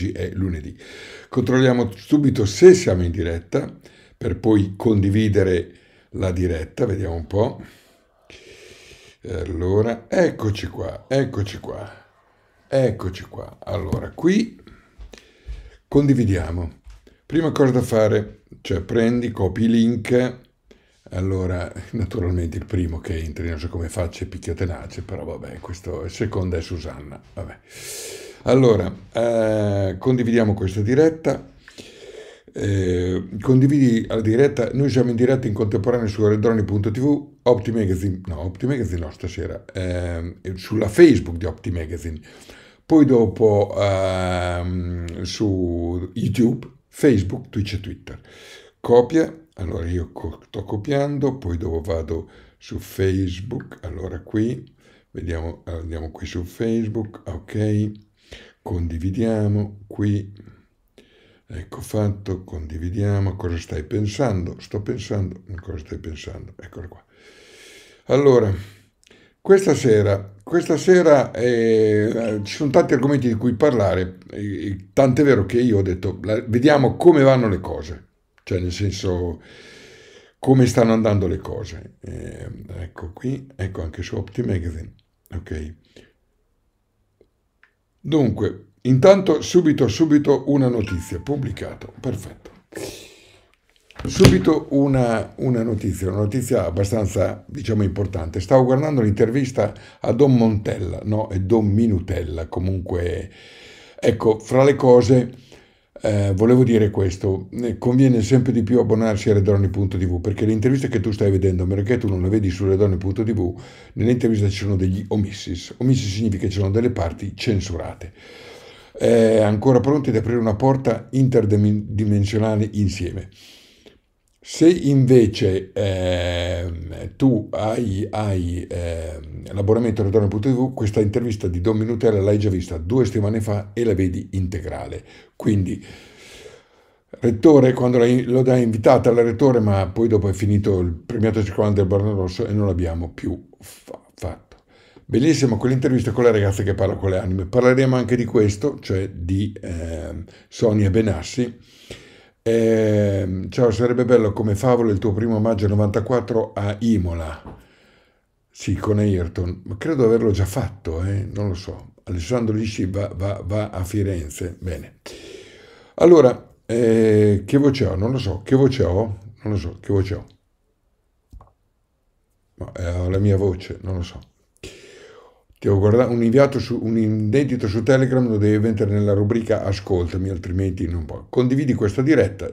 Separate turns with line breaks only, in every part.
oggi è lunedì. Controlliamo subito se siamo in diretta per poi condividere la diretta, vediamo un po'. Allora, eccoci qua, eccoci qua, eccoci qua. Allora, qui condividiamo. Prima cosa da fare, cioè prendi, copi il link, allora, naturalmente il primo che entri, non so come faccia, picchia tenace, però vabbè, questo, il secondo è Susanna, vabbè. Allora, eh, condividiamo questa diretta. Eh, condividi la diretta, noi siamo in diretta in contemporanea su redroni.tv, Opti Magazine, no, Opti Magazine no, stasera, eh, sulla Facebook di Opti Magazine, poi dopo ehm, su YouTube, Facebook, Twitch e Twitter. Copia, allora io co- sto copiando, poi dopo vado su Facebook, allora qui, vediamo, andiamo qui su Facebook, ok condividiamo qui, ecco fatto, condividiamo, cosa stai pensando? Sto pensando, cosa stai pensando? Eccolo qua. Allora, questa sera, questa sera eh, eh ci sono tanti argomenti di cui parlare, tant'è vero che io ho detto, vediamo come vanno le cose, cioè nel senso come stanno andando le cose. Eh, ecco qui, ecco anche su Opti Magazine, ok? Dunque, intanto subito, subito una notizia, pubblicato, perfetto. Subito una, una, notizia, una notizia abbastanza diciamo, importante. Stavo guardando l'intervista a Don Montella, no, e Don Minutella, comunque, ecco, fra le cose eh, volevo dire questo, conviene sempre di più abbonarsi a redoni.tv perché le interviste che tu stai vedendo, a meno che tu non le vedi su redoni.tv, nelle interviste ci sono degli omissis. Omissi significa che ci sono delle parti censurate. Eh, ancora pronti ad aprire una porta interdimensionale insieme. Se invece eh, tu hai, hai eh, l'abbonamento a Retorno.tv, questa intervista di Don Minutella l'hai già vista due settimane fa e la vedi integrale. Quindi, rettore, quando l'ho dai invitata alla rettore, ma poi dopo è finito il premiato circolante del Barno Rosso e non l'abbiamo più fa- fatto. Bellissima quell'intervista con la ragazza che parla con le anime. Parleremo anche di questo, cioè di eh, Sonia Benassi eh, ciao, sarebbe bello come favola il tuo primo maggio 94 a Imola. Sì, con Ayrton. Ma credo averlo già fatto, eh? non lo so. Alessandro Lisci va, va, va a Firenze. Bene. Allora, eh, che voce ho? Non lo so. Che voce ho? Non lo so. Che voce ho? No, è eh, la mia voce, non lo so. Ti ho guardato un, inviato su, un indentito su Telegram, lo devi mettere nella rubrica Ascoltami, altrimenti non può. Condividi questa diretta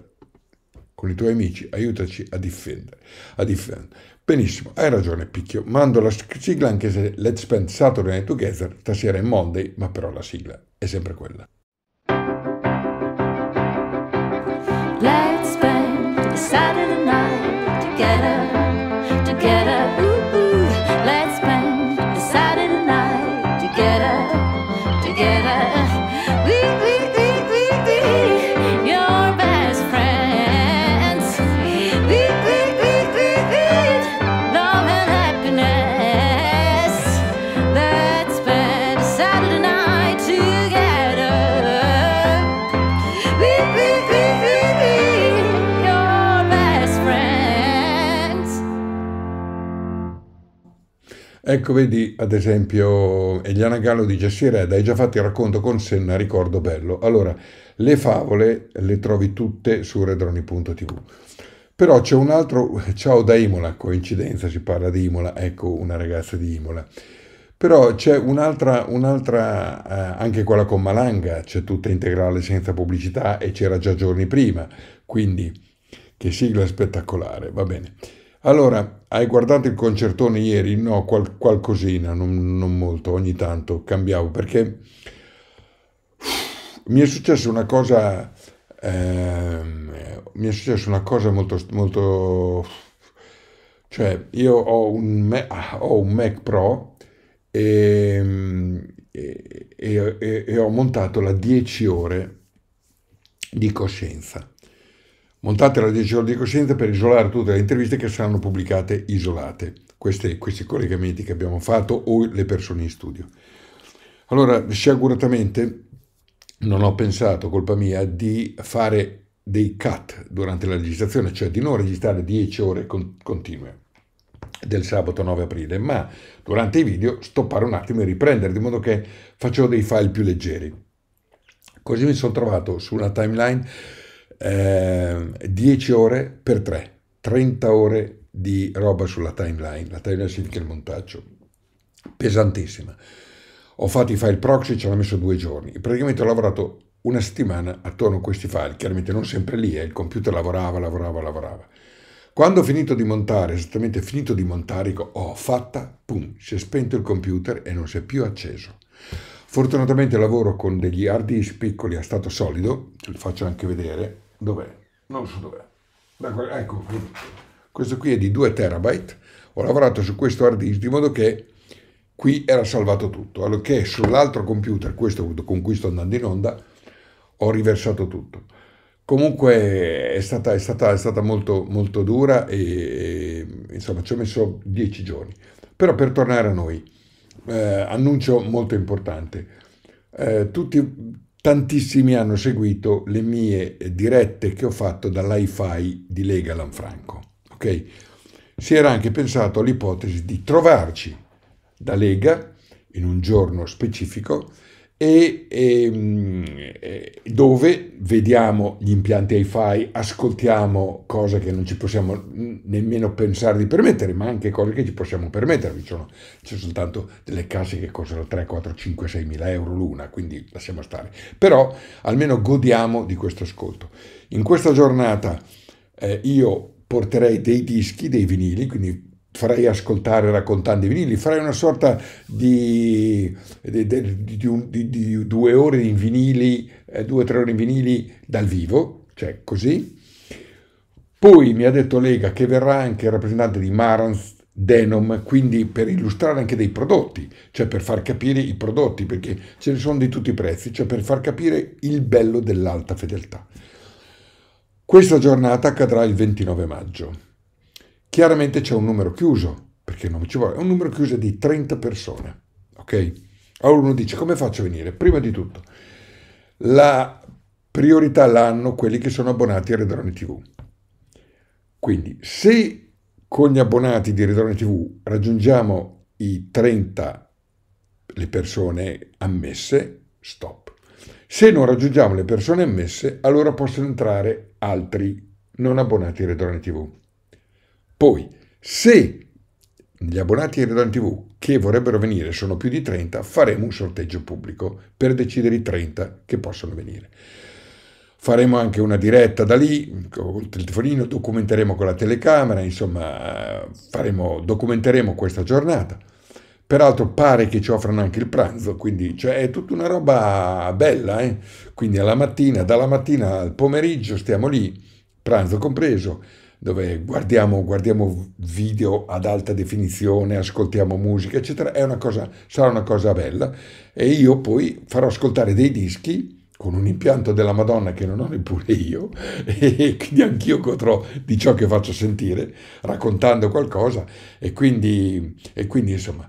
con i tuoi amici, aiutaci a difendere, a difendere. Benissimo, hai ragione Picchio, mando la sigla anche se Let's Spend Saturday Night Together stasera è Monday, ma però la sigla è sempre quella. Let's spend Saturday Ecco, vedi, ad esempio, Eliana Gallo dice, sì, Reda, hai già fatto il racconto con Senna, ricordo bello. Allora, le favole le trovi tutte su redroni.tv. Però c'è un altro, ciao da Imola, coincidenza, si parla di Imola, ecco una ragazza di Imola. Però c'è un'altra, un'altra eh, anche quella con Malanga, c'è tutta integrale senza pubblicità e c'era già giorni prima, quindi che sigla spettacolare, va bene. Allora, hai guardato il concertone ieri? No, qual- qualcosina, non, non molto, ogni tanto cambiavo perché mi è successa una cosa eh, mi è successa una cosa molto molto cioè io ho un Mac, ho un Mac Pro ehm, e, e, e, e ho montato la 10 ore di coscienza Montate la 10 ore di coscienza per isolare tutte le interviste che saranno pubblicate isolate, Queste, questi collegamenti che abbiamo fatto o le persone in studio. Allora, sciaguratamente non ho pensato, colpa mia, di fare dei cut durante la registrazione, cioè di non registrare 10 ore continue del sabato 9 aprile, ma durante i video stoppare un attimo e riprendere, di modo che faccio dei file più leggeri. Così mi sono trovato su una timeline eh, 10 ore per 3, 30 ore di roba sulla timeline. La timeline significa il montaggio, pesantissima. Ho fatto i file proxy, ci hanno messo due giorni. Praticamente ho lavorato una settimana attorno a questi file, chiaramente non sempre lì, eh, il computer lavorava, lavorava, lavorava. Quando ho finito di montare, esattamente finito di montare, ho oh, fatta, pum, si è spento il computer e non si è più acceso. Fortunatamente lavoro con degli hard disk piccoli a stato solido, ce li faccio anche vedere, Dov'è? Non so dov'è. Ecco, questo qui è di 2 terabyte. Ho lavorato su questo hard disk di modo che qui era salvato tutto, allora che sull'altro computer, questo con cui sto andando in onda, ho riversato tutto. Comunque è stata, è stata, è stata molto, molto dura e, e insomma ci ho messo 10 giorni. Però per tornare a noi, eh, annuncio molto importante, eh, tutti, tantissimi hanno seguito le mie dirette che ho fatto dallhi di Lega Lanfranco. Okay? Si era anche pensato all'ipotesi di trovarci da Lega in un giorno specifico e, ehm, e, dove vediamo gli impianti hi-fi, ascoltiamo cose che non ci possiamo nemmeno pensare di permettere, ma anche cose che ci possiamo permettere. Ci sono, c'è soltanto delle casse che costano 3, 4, 5, 6 mila euro l'una, quindi lasciamo stare. Però almeno godiamo di questo ascolto. In questa giornata eh, io porterei dei dischi, dei vinili, quindi farei ascoltare raccontando i vinili, farei una sorta di, di, di, un, di due ore in vinili, eh, due o tre ore in vinili dal vivo, cioè così. Poi mi ha detto Lega che verrà anche il rappresentante di Marans Denom, quindi per illustrare anche dei prodotti, cioè per far capire i prodotti, perché ce ne sono di tutti i prezzi, cioè per far capire il bello dell'alta fedeltà. Questa giornata accadrà il 29 maggio. Chiaramente c'è un numero chiuso, perché non ci vuole, è un numero chiuso di 30 persone. Ok? Allora uno dice come faccio a venire? Prima di tutto, la priorità l'hanno quelli che sono abbonati a Redrone TV. Quindi se con gli abbonati di Redrone TV raggiungiamo i 30 le persone ammesse, stop. Se non raggiungiamo le persone ammesse, allora possono entrare altri non abbonati a Redrone TV. Poi, se gli abbonati di Redone TV che vorrebbero venire sono più di 30, faremo un sorteggio pubblico per decidere i 30 che possono venire. Faremo anche una diretta da lì, con il telefonino, documenteremo con la telecamera, insomma, faremo, documenteremo questa giornata. Peraltro pare che ci offrano anche il pranzo, quindi cioè, è tutta una roba bella. Eh? Quindi alla mattina, dalla mattina al pomeriggio stiamo lì, pranzo compreso dove guardiamo, guardiamo, video ad alta definizione, ascoltiamo musica, eccetera, una cosa, sarà una cosa bella. E io poi farò ascoltare dei dischi con un impianto della Madonna che non ho neppure io, e quindi anch'io godrò di ciò che faccio sentire, raccontando qualcosa, e quindi, e quindi insomma,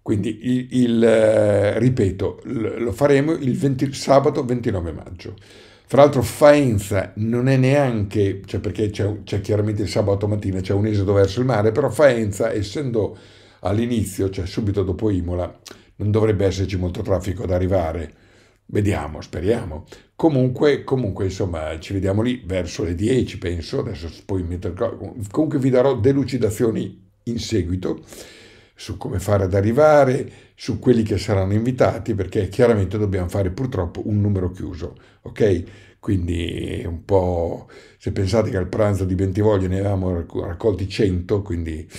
quindi il, il, eh, ripeto, lo faremo il 20, sabato 29 maggio. Fra l'altro Faenza non è neanche, cioè perché c'è, c'è chiaramente il sabato mattina, c'è un esodo verso il mare, però Faenza, essendo all'inizio, cioè subito dopo Imola, non dovrebbe esserci molto traffico ad arrivare. Vediamo, speriamo. Comunque, comunque, insomma, ci vediamo lì verso le 10, penso. Adesso poi metto... Comunque vi darò delucidazioni in seguito su come fare ad arrivare, su quelli che saranno invitati, perché chiaramente dobbiamo fare purtroppo un numero chiuso, ok? Quindi un po', se pensate che al pranzo di Bentivoglia ne avevamo raccolti 100, quindi...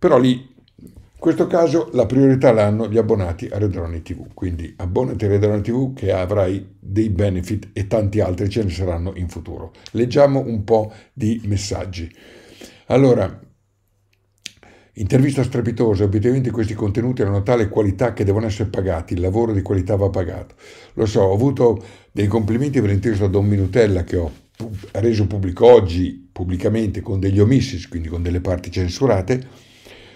Però lì in questo caso la priorità l'hanno gli abbonati a Redroni TV, quindi abbonati a Redroni TV che avrai dei benefit e tanti altri ce ne saranno in futuro. Leggiamo un po' di messaggi. Allora, Intervista strepitosa, obiettivamente questi contenuti hanno tale qualità che devono essere pagati, il lavoro di qualità va pagato. Lo so, ho avuto dei complimenti per intervista a Don Minutella che ho reso pubblico oggi, pubblicamente, con degli omissis, quindi con delle parti censurate.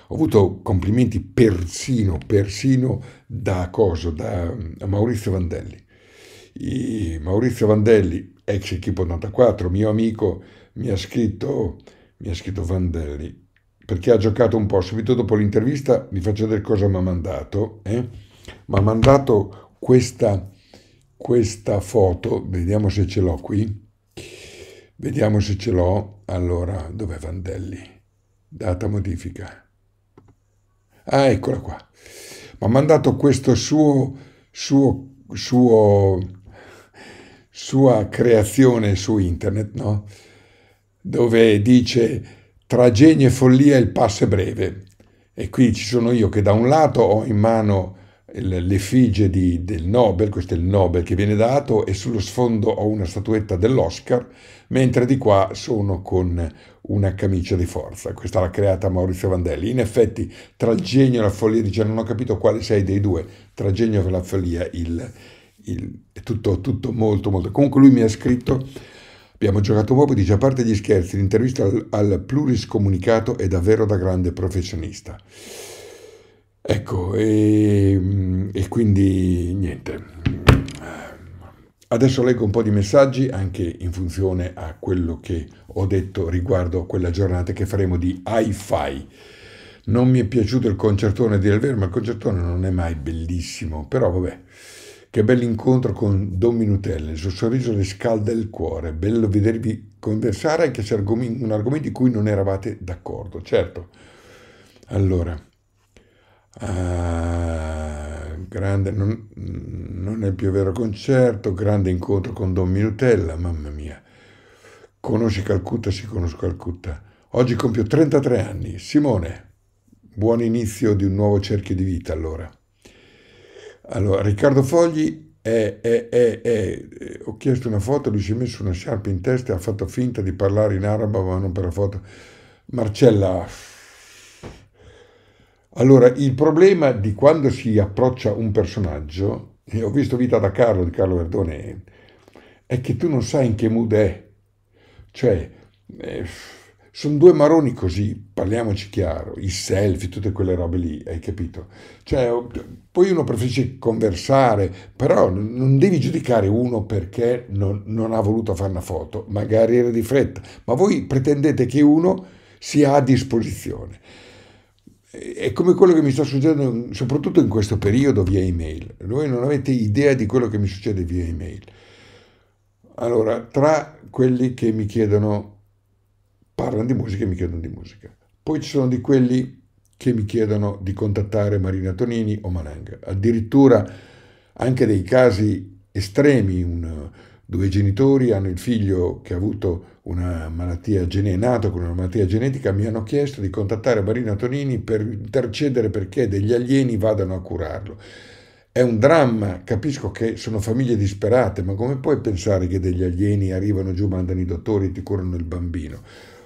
Ho avuto complimenti persino, persino da Coso, da mm, Maurizio Vandelli. I Maurizio Vandelli, ex Equipo 84, mio amico, mi ha scritto, mi ha scritto Vandelli, perché ha giocato un po'. Subito dopo l'intervista vi faccio vedere cosa mi ha mandato. Eh? Mi ha mandato questa, questa foto, vediamo se ce l'ho qui. Vediamo se ce l'ho. Allora, dov'è Vandelli? Data modifica. Ah, eccola qua. Mi ha mandato questo suo, suo, suo, sua creazione su internet, no? Dove dice tra genio e follia il passo è breve. E qui ci sono io che da un lato ho in mano l'effigie di, del Nobel, questo è il Nobel che viene dato, e sullo sfondo ho una statuetta dell'Oscar, mentre di qua sono con una camicia di forza. Questa l'ha creata Maurizio Vandelli. In effetti, tra il genio e la follia, dice non ho capito quale sei dei due, tra il genio e la follia il, il, è tutto, tutto molto, molto... Comunque lui mi ha scritto Abbiamo giocato poco, dice, a parte gli scherzi, l'intervista al, al pluriscomunicato è davvero da grande professionista. Ecco, e, ehm, e quindi niente. Adesso leggo un po' di messaggi anche in funzione a quello che ho detto riguardo quella giornata che faremo di hi-fi. Non mi è piaciuto il concertone, a dire vero, ma il concertone non è mai bellissimo, però vabbè. Che bell'incontro con Don Minutella, il suo sorriso le scalda il cuore, bello vedervi conversare anche se un argomento di cui non eravate d'accordo, certo. Allora, ah, grande, non, non, è più vero concerto, grande incontro con Don Minutella, mamma mia. Conosci Calcutta, sì conosco Calcutta. Oggi compio 33 anni. Simone, buon inizio di un nuovo cerchio di vita allora. Allora, Riccardo Fogli è, è, è, è, eh, ho chiesto una foto, lui si è messo una sciarpa in testa e ha fatto finta di parlare in arabo, ma non per la foto. Marcella, allora il problema di quando si approccia un personaggio, e ho visto Vita da Carlo di Carlo Verdone, è che tu non sai in che mood è. Cioè, eh, sono due maroni così, parliamoci chiaro, i selfie, tutte quelle robe lì, hai capito? Cioè, poi uno preferisce conversare, però non devi giudicare uno perché non, non ha voluto fare una foto, magari era di fretta, ma voi pretendete che uno sia a disposizione. È come quello che mi sta succedendo, soprattutto in questo periodo via email. Voi non avete idea di quello che mi succede via email. Allora, tra quelli che mi chiedono parlano di musica e mi chiedono di musica. Poi ci sono di quelli che mi chiedono di contattare Marina Tonini o Malanga. Addirittura anche dei casi estremi, un, due genitori hanno il figlio che ha avuto una malattia genetica, nato con una malattia genetica, mi hanno chiesto di contattare Marina Tonini per intercedere perché degli alieni vadano a curarlo. È un dramma, capisco che sono famiglie disperate, ma come puoi pensare che degli alieni arrivano giù, mandano i dottori e ti curano il bambino?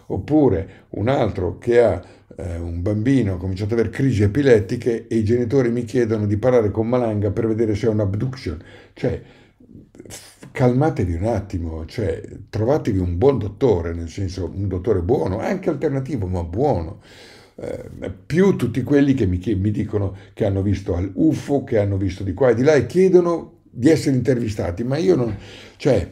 oppure un altro che ha eh, un bambino, ha cominciato ad avere crisi epilettiche e i genitori mi chiedono di parlare con Malanga per vedere se è un'abduction. Cioè, calmatevi un attimo, cioè, trovatevi un buon dottore, nel senso un dottore buono, anche alternativo, ma buono. Eh, più tutti quelli che mi, che mi dicono che hanno visto al UFO, che hanno visto di qua e di là e chiedono di essere intervistati, ma io non... Cioè,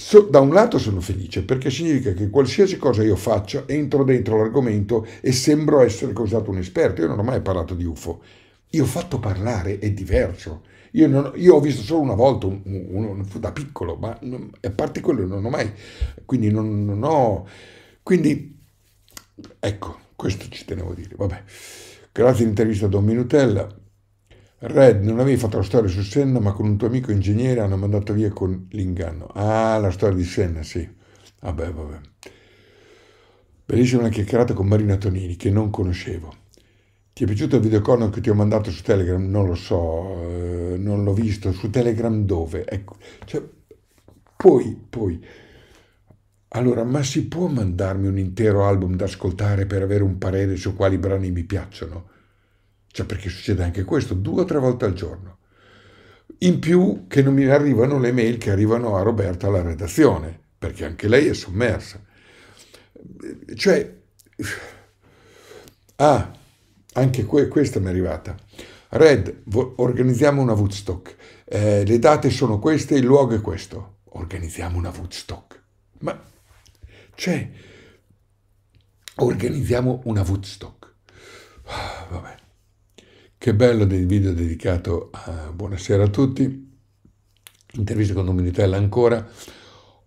So, da un lato sono felice perché significa che qualsiasi cosa io faccia entro dentro l'argomento e sembro essere causato un esperto. Io non ho mai parlato di UFO. Io ho fatto parlare, è diverso. Io, non, io ho visto solo una volta, un, un, un, da piccolo, ma non, a parte quello non ho mai... Quindi non, non ho... Quindi, ecco, questo ci tenevo a dire. Vabbè. Grazie all'intervista a Don Minutella. Red non avevi fatto la storia su Senna, ma con un tuo amico ingegnere hanno mandato via con l'inganno. Ah, la storia di Senna, sì. Vabbè, vabbè. Bellissima una chiacchierata con Marina Tonini, che non conoscevo. Ti è piaciuto il videocorno che ti ho mandato su Telegram? Non lo so, eh, non l'ho visto. Su Telegram dove? Ecco, cioè, poi, poi... Allora, ma si può mandarmi un intero album da ascoltare per avere un parere su quali brani mi piacciono? Cioè perché succede anche questo, due o tre volte al giorno. In più che non mi arrivano le mail che arrivano a Roberta alla redazione, perché anche lei è sommersa. Cioè, ah, anche que- questa mi è arrivata. Red, organizziamo una Woodstock. Eh, le date sono queste, il luogo è questo. Organizziamo una Woodstock. Ma, cioè, organizziamo una Woodstock. Ah, vabbè. Che bello del video dedicato a Buonasera a tutti, intervista con Dominitella ancora.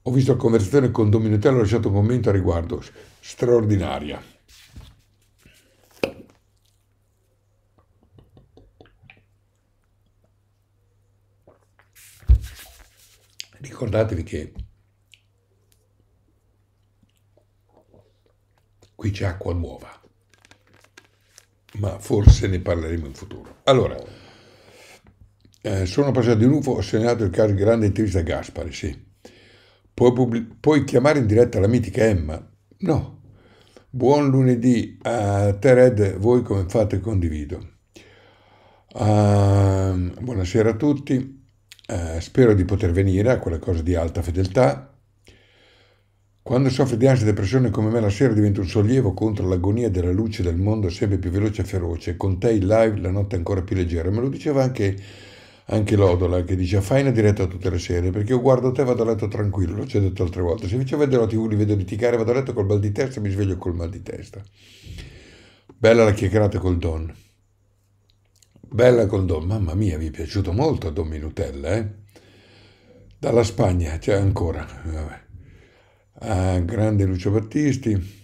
Ho visto la conversazione con Dominitella, ho lasciato un commento a riguardo, straordinaria. Ricordatevi che qui c'è acqua nuova ma forse ne parleremo in futuro. Allora, eh, sono passato di nuovo, ho segnalato il caso grande intervista Gaspari, sì. Puoi, pubblic- puoi chiamare in diretta la mitica Emma? No. Buon lunedì a te Red, voi come fate condivido. Uh, buonasera a tutti, uh, spero di poter venire a quella cosa di alta fedeltà quando soffri di ansia e depressione come me la sera diventa un sollievo contro l'agonia della luce del mondo sempre più veloce e feroce, con te in live la notte è ancora più leggera. Me lo diceva anche, anche Lodola che dice fai una diretta tutte le sere perché io guardo te e vado a letto tranquillo, l'ho già detto altre volte, se invece vedo la tv li vedo litigare, vado a letto col mal di testa e mi sveglio col mal di testa. Bella la chiacchierata col Don. Bella col Don, mamma mia, vi è piaciuto molto Don Minutella, eh? Dalla Spagna, cioè ancora, vabbè. Eh, grande Lucio Battisti.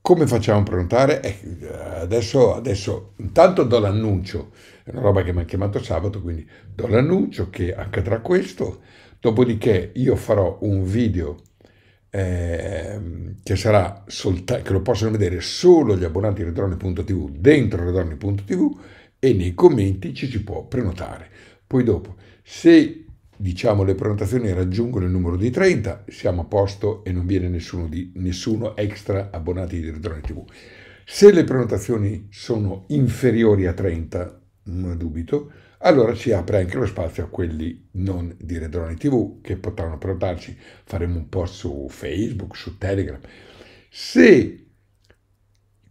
Come facciamo a prenotare? Eh, adesso, adesso, intanto do l'annuncio, è una roba che mi ha chiamato sabato, quindi do l'annuncio che accadrà questo, dopodiché io farò un video eh, che, sarà solta- che lo possono vedere solo gli abbonati di redroni.tv dentro redroni.tv e nei commenti ci si può prenotare. Poi dopo, se diciamo le prenotazioni raggiungono il numero di 30, siamo a posto e non viene nessuno, di, nessuno extra abbonati di Redrone TV. Se le prenotazioni sono inferiori a 30, non mm, dubito, allora si apre anche lo spazio a quelli non di Redrone TV che potranno prenotarci, faremo un po' su Facebook, su Telegram. Se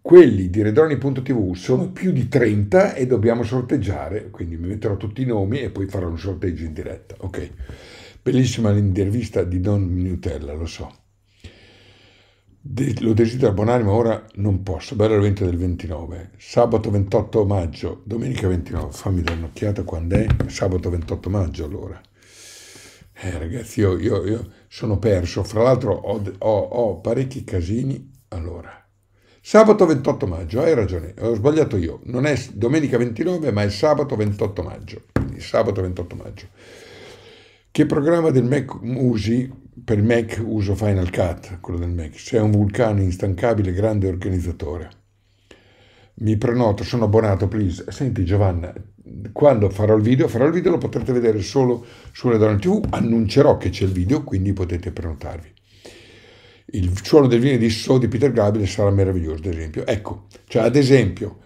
quelli di redroni.tv sono più di 30 e dobbiamo sorteggiare, quindi mi metterò tutti i nomi e poi farò un sorteggio in diretta. Ok, bellissima l'intervista di Don Nutella, lo so. De- lo desidero abbonare, ma ora non posso. Bello l'evento del 29. Sabato 28 maggio, domenica 29. Fammi dare un'occhiata quando è. Sabato 28 maggio allora. Eh, ragazzi, io, io, io sono perso. Fra l'altro ho, ho, ho parecchi casini. Allora, Sabato 28 maggio, hai ragione, ho sbagliato io, non è domenica 29 ma è sabato 28 maggio, quindi sabato 28 maggio. Che programma del Mac usi? Per Mac uso Final Cut, quello del Mac, sei un vulcano instancabile, grande organizzatore. Mi prenoto, sono abbonato, please. Senti Giovanna, quando farò il video, farò il video, lo potrete vedere solo sulle donne TV, annuncerò che c'è il video, quindi potete prenotarvi il suono del vino di So di Peter Gabriel sarà meraviglioso, ad esempio. Ecco, cioè ad esempio,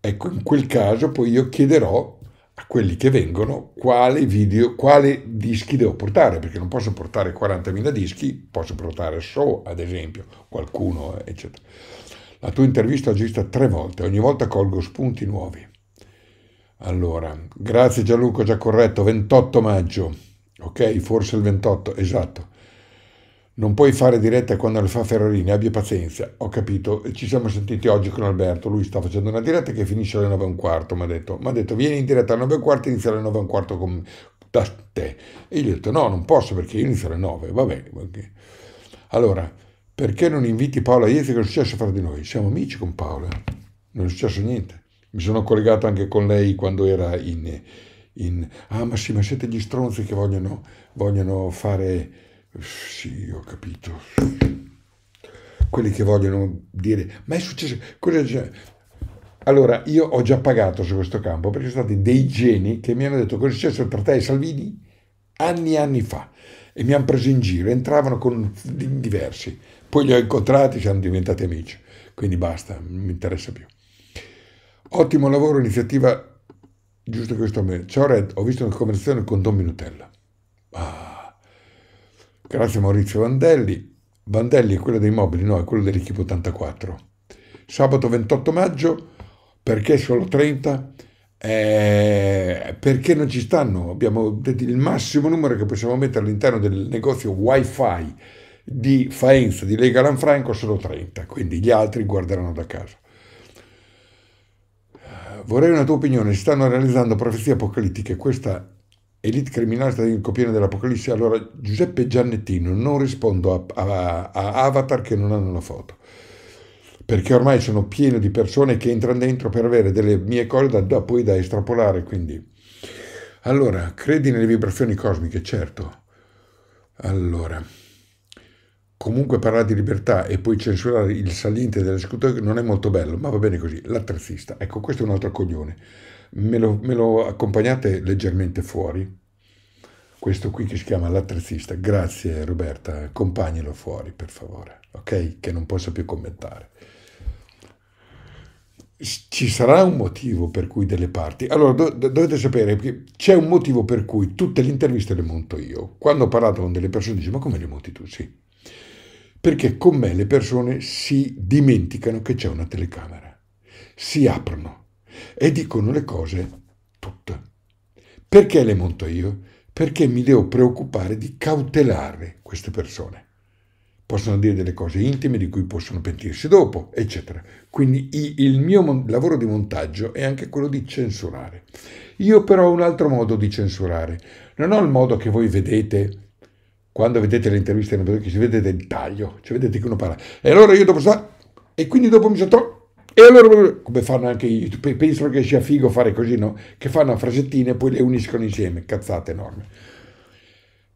ecco, in quel caso poi io chiederò a quelli che vengono quale video, quale dischi devo portare, perché non posso portare 40.000 dischi, posso portare So, ad esempio, qualcuno, eccetera. La tua intervista ho gestita tre volte, ogni volta colgo spunti nuovi. Allora, grazie Gianluca, già corretto, 28 maggio, ok? Forse il 28, esatto. Non puoi fare diretta quando le fa Ferrarini, abbia pazienza. Ho capito, ci siamo sentiti oggi con Alberto, lui sta facendo una diretta che finisce alle 9 e un quarto, mi ha detto. Mi ha detto, vieni in diretta alle 9 e un quarto, inizia alle 9 e un quarto con, da te. E io gli ho detto, no, non posso perché io inizio alle 9, vabbè. Okay. Allora, perché non inviti Paola Iesi? Che è successo fra di noi? Siamo amici con Paola, eh. non è successo niente. Mi sono collegato anche con lei quando era in... in ah, ma sì, ma siete gli stronzi che vogliono, vogliono fare sì, ho capito. Quelli che vogliono dire, ma è successo, cosa c'è? Allora, io ho già pagato su questo campo perché sono stati dei geni che mi hanno detto cosa è successo tra te e Salvini anni e anni fa e mi hanno preso in giro, entravano con diversi, poi li ho incontrati, siamo diventati amici, quindi basta, non mi interessa più. Ottimo lavoro, iniziativa, giusto questo a me. Ciao Red, ho visto una conversazione con Don Minutella. Grazie Maurizio Vandelli. Vandelli è quello dei mobili, no, è quello dell'Equipe 84. Sabato 28 maggio, perché solo 30? Eh, perché non ci stanno? Abbiamo detto il massimo numero che possiamo mettere all'interno del negozio wifi di Faenza, di Lega Lanfranco, sono 30, quindi gli altri guarderanno da casa. Vorrei una tua opinione, si stanno realizzando profezie apocalittiche, questa Elite criminale sta in copione dell'Apocalisse. Allora, Giuseppe Giannettino, non rispondo a, a, a, avatar che non hanno la foto, perché ormai sono pieno di persone che entrano dentro per avere delle mie cose da, da poi da estrapolare. Quindi, allora, credi nelle vibrazioni cosmiche, certo. Allora, comunque parlare di libertà e poi censurare il saliente dell'esecutore non è molto bello, ma va bene così. L'attrezzista, ecco, questo è un altro coglione me lo, me lo accompagnate leggermente fuori? Questo qui che si chiama l'attrezzista. Grazie Roberta, accompagnalo fuori per favore, ok? Che non posso più commentare. Ci sarà un motivo per cui delle parti... Allora, do, do, dovete sapere che c'è un motivo per cui tutte le interviste le monto io. Quando ho parlato con delle persone dice, ma come le monti tu? Sì. Perché con me le persone si dimenticano che c'è una telecamera. Si aprono e dicono le cose tutte. Perché le monto io? Perché mi devo preoccupare di cautelare queste persone. Possono dire delle cose intime di cui possono pentirsi dopo, eccetera. Quindi il mio lavoro di montaggio è anche quello di censurare. Io però ho un altro modo di censurare. Non ho il modo che voi vedete quando vedete le interviste, non vedete che si vede del taglio, cioè vedete che uno parla. E allora io dopo sta... E quindi dopo mi sotto e allora, come fanno anche i io, penso che sia figo fare così, no? Che fanno a frasettine e poi le uniscono insieme, cazzate enorme.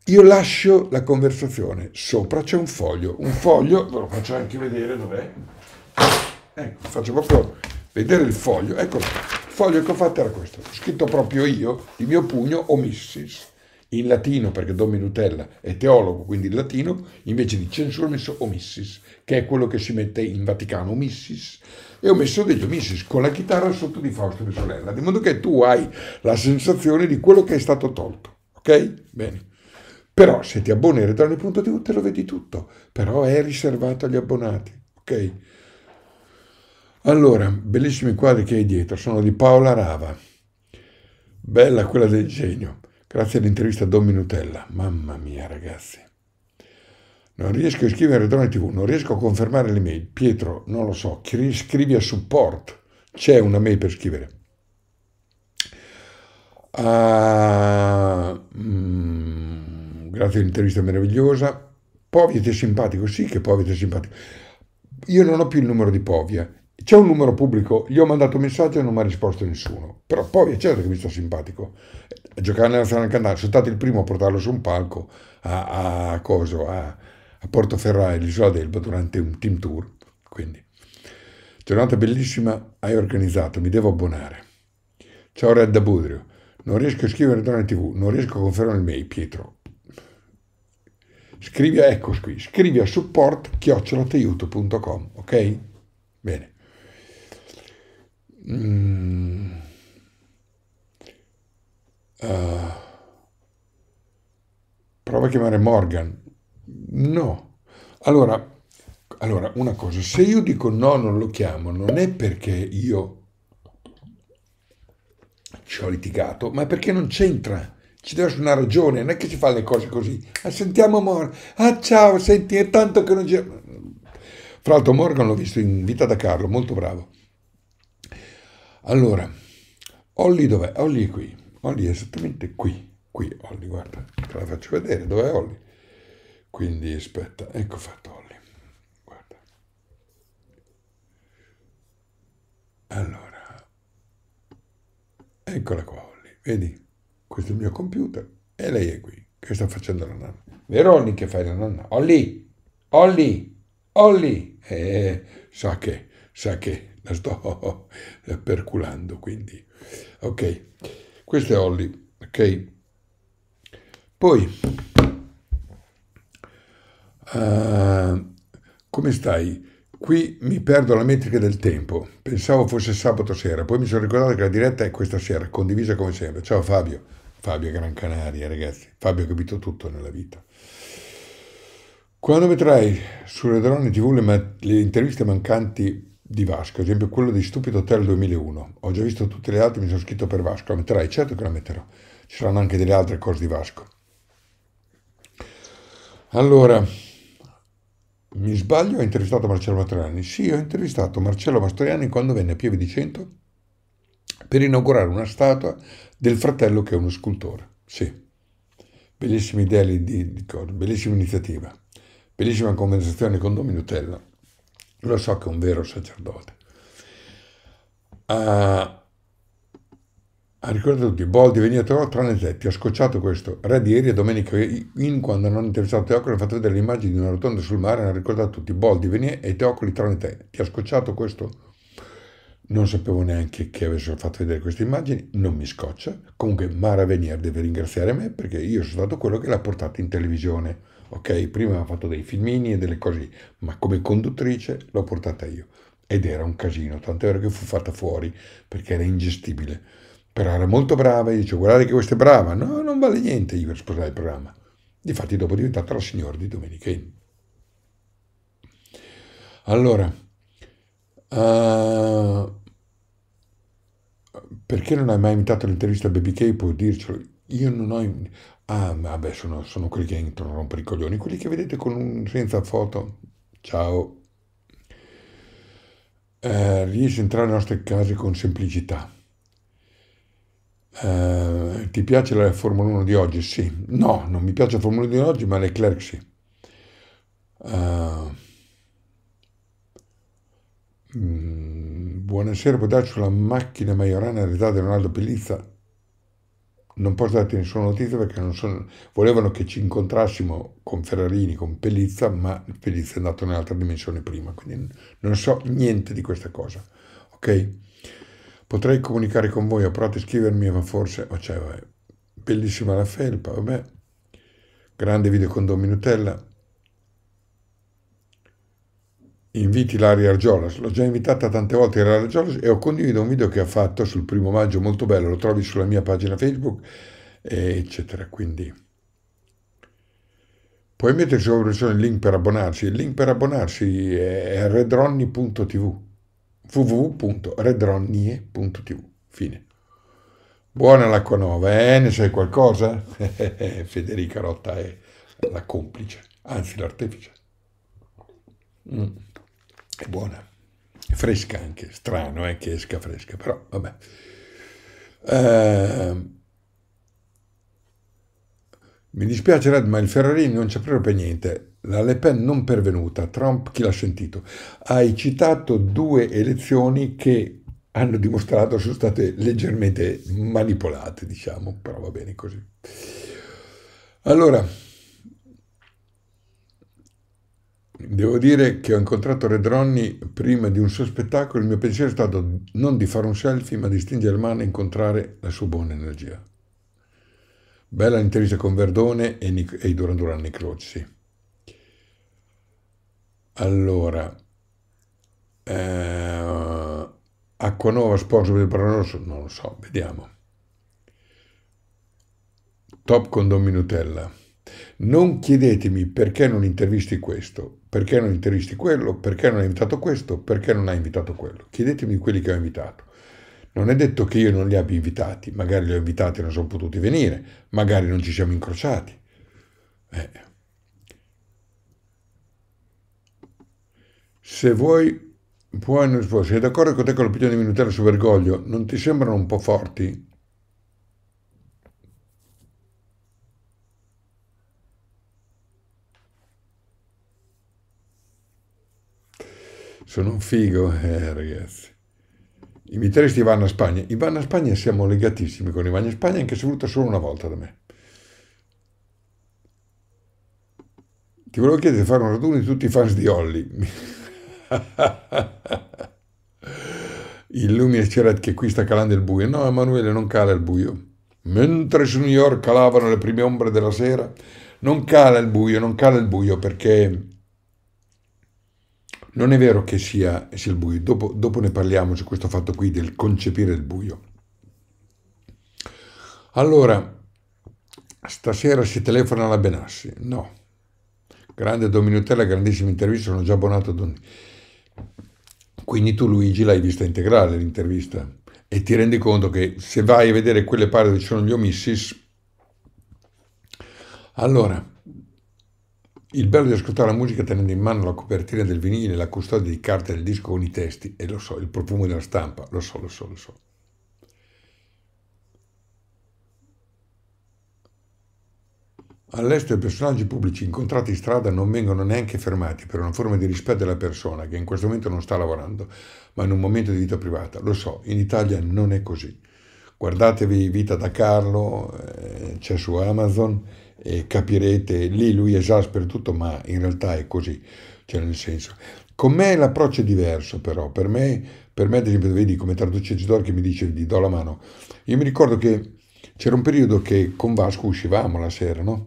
Io lascio la conversazione, sopra c'è un foglio, un foglio, ve lo faccio anche vedere dov'è. Ecco, faccio proprio vedere il foglio, ecco, Il foglio che ho fatto era questo, scritto proprio io, di mio pugno, omissis, in latino perché Don Minutella è teologo, quindi in latino, invece di censura ho messo omissis, che è quello che si mette in Vaticano, omissis e ho messo degli amici con la chitarra sotto di Fausto di Sorella, di modo che tu hai la sensazione di quello che è stato tolto, ok? Bene. Però se ti abboni a retrone.tv te lo vedi tutto, però è riservato agli abbonati, ok? Allora, bellissimi quadri che hai dietro, sono di Paola Rava, bella quella del genio, grazie all'intervista a Don Minutella, mamma mia ragazzi non riesco a scrivere drone tv, non riesco a confermare le mail, Pietro, non lo so, scrivi a supporto. c'è una mail per scrivere. Ah, mm, grazie all'intervista meravigliosa. Povia ti è simpatico? Sì che Povia ti è simpatico. Io non ho più il numero di Povia. C'è un numero pubblico, gli ho mandato un messaggio e non mi ha risposto nessuno. Però Povia certo che mi sta simpatico. A eh, giocare nella Nazionale Canale, sono stato il primo a portarlo su un palco a, a, a coso, a, a Portoferraio l'isola d'Elba durante un team tour. Quindi, giornata bellissima, hai organizzato, mi devo abbonare. Ciao Red da Budrio, non riesco a scrivere Drone TV, non riesco a confermare il mail, Pietro. Scrivi a, ecco qui, scrivi a support chiocciolataiuto.com, ok? Bene. Mm. Uh. Prova a chiamare Morgan, No. Allora, allora, una cosa, se io dico no, non lo chiamo, non è perché io ci ho litigato, ma perché non c'entra. Ci deve essere una ragione, non è che si fa le cose così. Ah, sentiamo Morgan. Ah, ciao, senti, è tanto che non c'è... Fra l'altro Morgan l'ho visto in Vita da Carlo, molto bravo. Allora, Olli dov'è? Olli è qui. Olli è esattamente qui. Qui, Olli, guarda, te la faccio vedere. Dov'è Olli? Quindi aspetta, ecco fatto Olli Guarda. Allora, eccola qua Olli, vedi? Questo è il mio computer e lei è qui, che sta facendo la nanna. Vero Olli che fai la nanna? Olli, Olli, Olli! Eh, sa che, sa che la sto perculando, quindi. Ok, questo è Olli, ok? Poi... Uh, come stai? Qui mi perdo la metrica del tempo. Pensavo fosse sabato sera, poi mi sono ricordato che la diretta è questa sera, condivisa come sempre. Ciao Fabio, Fabio Gran Canaria, ragazzi. Fabio ha capito tutto nella vita. Quando vedrai sulle drone TV le, le interviste mancanti di Vasco, ad esempio quello di Stupido Hotel 2001, ho già visto tutte le altre, mi sono scritto per Vasco, la metterai? Certo che la metterò. Ci saranno anche delle altre cose di Vasco. Allora, mi sbaglio, ho intervistato Marcello Mastroianni. Sì, ho intervistato Marcello Mastroianni quando venne a Pieve di Cento per inaugurare una statua del fratello che è uno scultore. Sì, bellissima idea di, di cosa, bellissima iniziativa, bellissima conversazione con Domino Tella. Lo so che è un vero sacerdote. Uh, ha ah, ricordato tutti, Boldi veniva trovato tranne Zeppi, ha scocciato questo. Re di ieri e domenica in quando hanno intervistato Teocoli hanno fatto vedere le immagini di una rotonda sul mare, ha ricordato tutti, Boldi veniva e Teocoli tranne te. Ti ha scocciato questo? Non sapevo neanche che avessero fatto vedere queste immagini, non mi scoccia. Comunque Mara Venier deve ringraziare me perché io sono stato quello che l'ha portata in televisione. Ok, prima ha fatto dei filmini e delle cose, ma come conduttrice l'ho portata io. Ed era un casino, tant'è vero che fu fatta fuori perché era ingestibile però era molto brava, e dice guardate che questa è brava, no, non vale niente, io per sposare il programma. Difatti dopo è diventata la signora di Domenica. Allora, uh, perché non hai mai invitato l'intervista a Baby K? Puoi dircelo. Io non ho... Ah, vabbè, sono, sono quelli che entrano a rompere i coglioni, quelli che vedete con un, senza foto. Ciao. Uh, eh, riesci a entrare nelle nostre case con semplicità eh, ti piace la Formula 1 di oggi? Sì. No, non mi piace la Formula 1 di oggi, ma Leclerc sì. Uh, buonasera, puoi darci la macchina maiorana in realtà di Ronaldo Pellizza? Non posso darti nessuna notizia perché non sono, volevano che ci incontrassimo con Ferrarini, con Pellizza, ma Pellizza è andato in un'altra dimensione prima, quindi non so niente di questa cosa. Ok? Potrei comunicare con voi, ho provato a iscrivermi, ma forse... Oh, cioè, vabbè. Bellissima la felpa, vabbè. Grande video con Don Minutella. Inviti Ilaria Argiolas, l'ho già invitata tante volte Ilaria Argiolas e ho condiviso un video che ha fatto sul primo maggio, molto bello, lo trovi sulla mia pagina Facebook, eccetera. Quindi... Puoi mettere sopra il link per abbonarsi. Il link per abbonarsi è redronni.tv www.redronnie.tv. Fine. Buona l'acquanova, eh? Ne sai qualcosa? Federica Rotta è la complice, anzi l'artefice. Mm. È buona, è fresca anche, strano eh, che esca fresca, però vabbè. Uh, mi dispiace Red, ma il Ferrari non c'è proprio per niente. La Le Pen non pervenuta, Trump chi l'ha sentito. Hai citato due elezioni che hanno dimostrato sono state leggermente manipolate, diciamo, però va bene così. Allora, devo dire che ho incontrato Redronni prima di un suo spettacolo, il mio pensiero è stato non di fare un selfie, ma di stringere la mano e incontrare la sua buona energia. Bella l'intervista con Verdone e, Nic- e Duran Duran Niclozzi. Allora, eh, Acquanova sponsor del Pararosso? Non lo so, vediamo. Top condomino Nutella. Non chiedetemi perché non intervisti questo, perché non intervisti quello, perché non hai invitato questo, perché non hai invitato quello. Chiedetemi quelli che ho invitato. Non è detto che io non li abbia invitati, magari li ho invitati e non sono potuti venire, magari non ci siamo incrociati. Eh, Se vuoi, puoi non vuoi. Sei d'accordo con te con l'opinione di Minutella su Bergoglio? Non ti sembrano un po' forti? Sono un figo, eh, ragazzi. I militaristi vanno a Spagna. I vanno a Spagna siamo legatissimi con i vanno a Spagna, anche se voluta solo una volta da me. Ti volevo chiedere di fare un raduno di tutti i fans di Olli. il lumine Ceret che qui sta calando il buio. No, Emanuele, non cala il buio. Mentre su New York calavano le prime ombre della sera, non cala il buio, non cala il buio perché non è vero che sia, sia il buio. Dopo, dopo ne parliamo su questo fatto qui del concepire il buio. Allora, stasera si telefona alla Benassi? No. Grande Dominutella, grandissima intervista, sono già abbonato a Dominutella quindi tu Luigi l'hai vista integrale l'intervista e ti rendi conto che se vai a vedere quelle parti dove ci sono gli omissis, allora il bello di ascoltare la musica tenendo in mano la copertina del vinile, la custodia di carta del disco con i testi e lo so, il profumo della stampa, lo so, lo so, lo so. All'estero i personaggi pubblici incontrati in strada non vengono neanche fermati per una forma di rispetto della persona che in questo momento non sta lavorando, ma in un momento di vita privata. Lo so, in Italia non è così. Guardatevi Vita da Carlo, eh, c'è su Amazon e capirete, lì lui esaspera tutto, ma in realtà è così, cioè nel senso. Con me l'approccio è diverso però, per me, per me ad esempio, vedi come traduce Isidoro che mi dice, gli do la mano, io mi ricordo che c'era un periodo che con Vasco uscivamo la sera, no?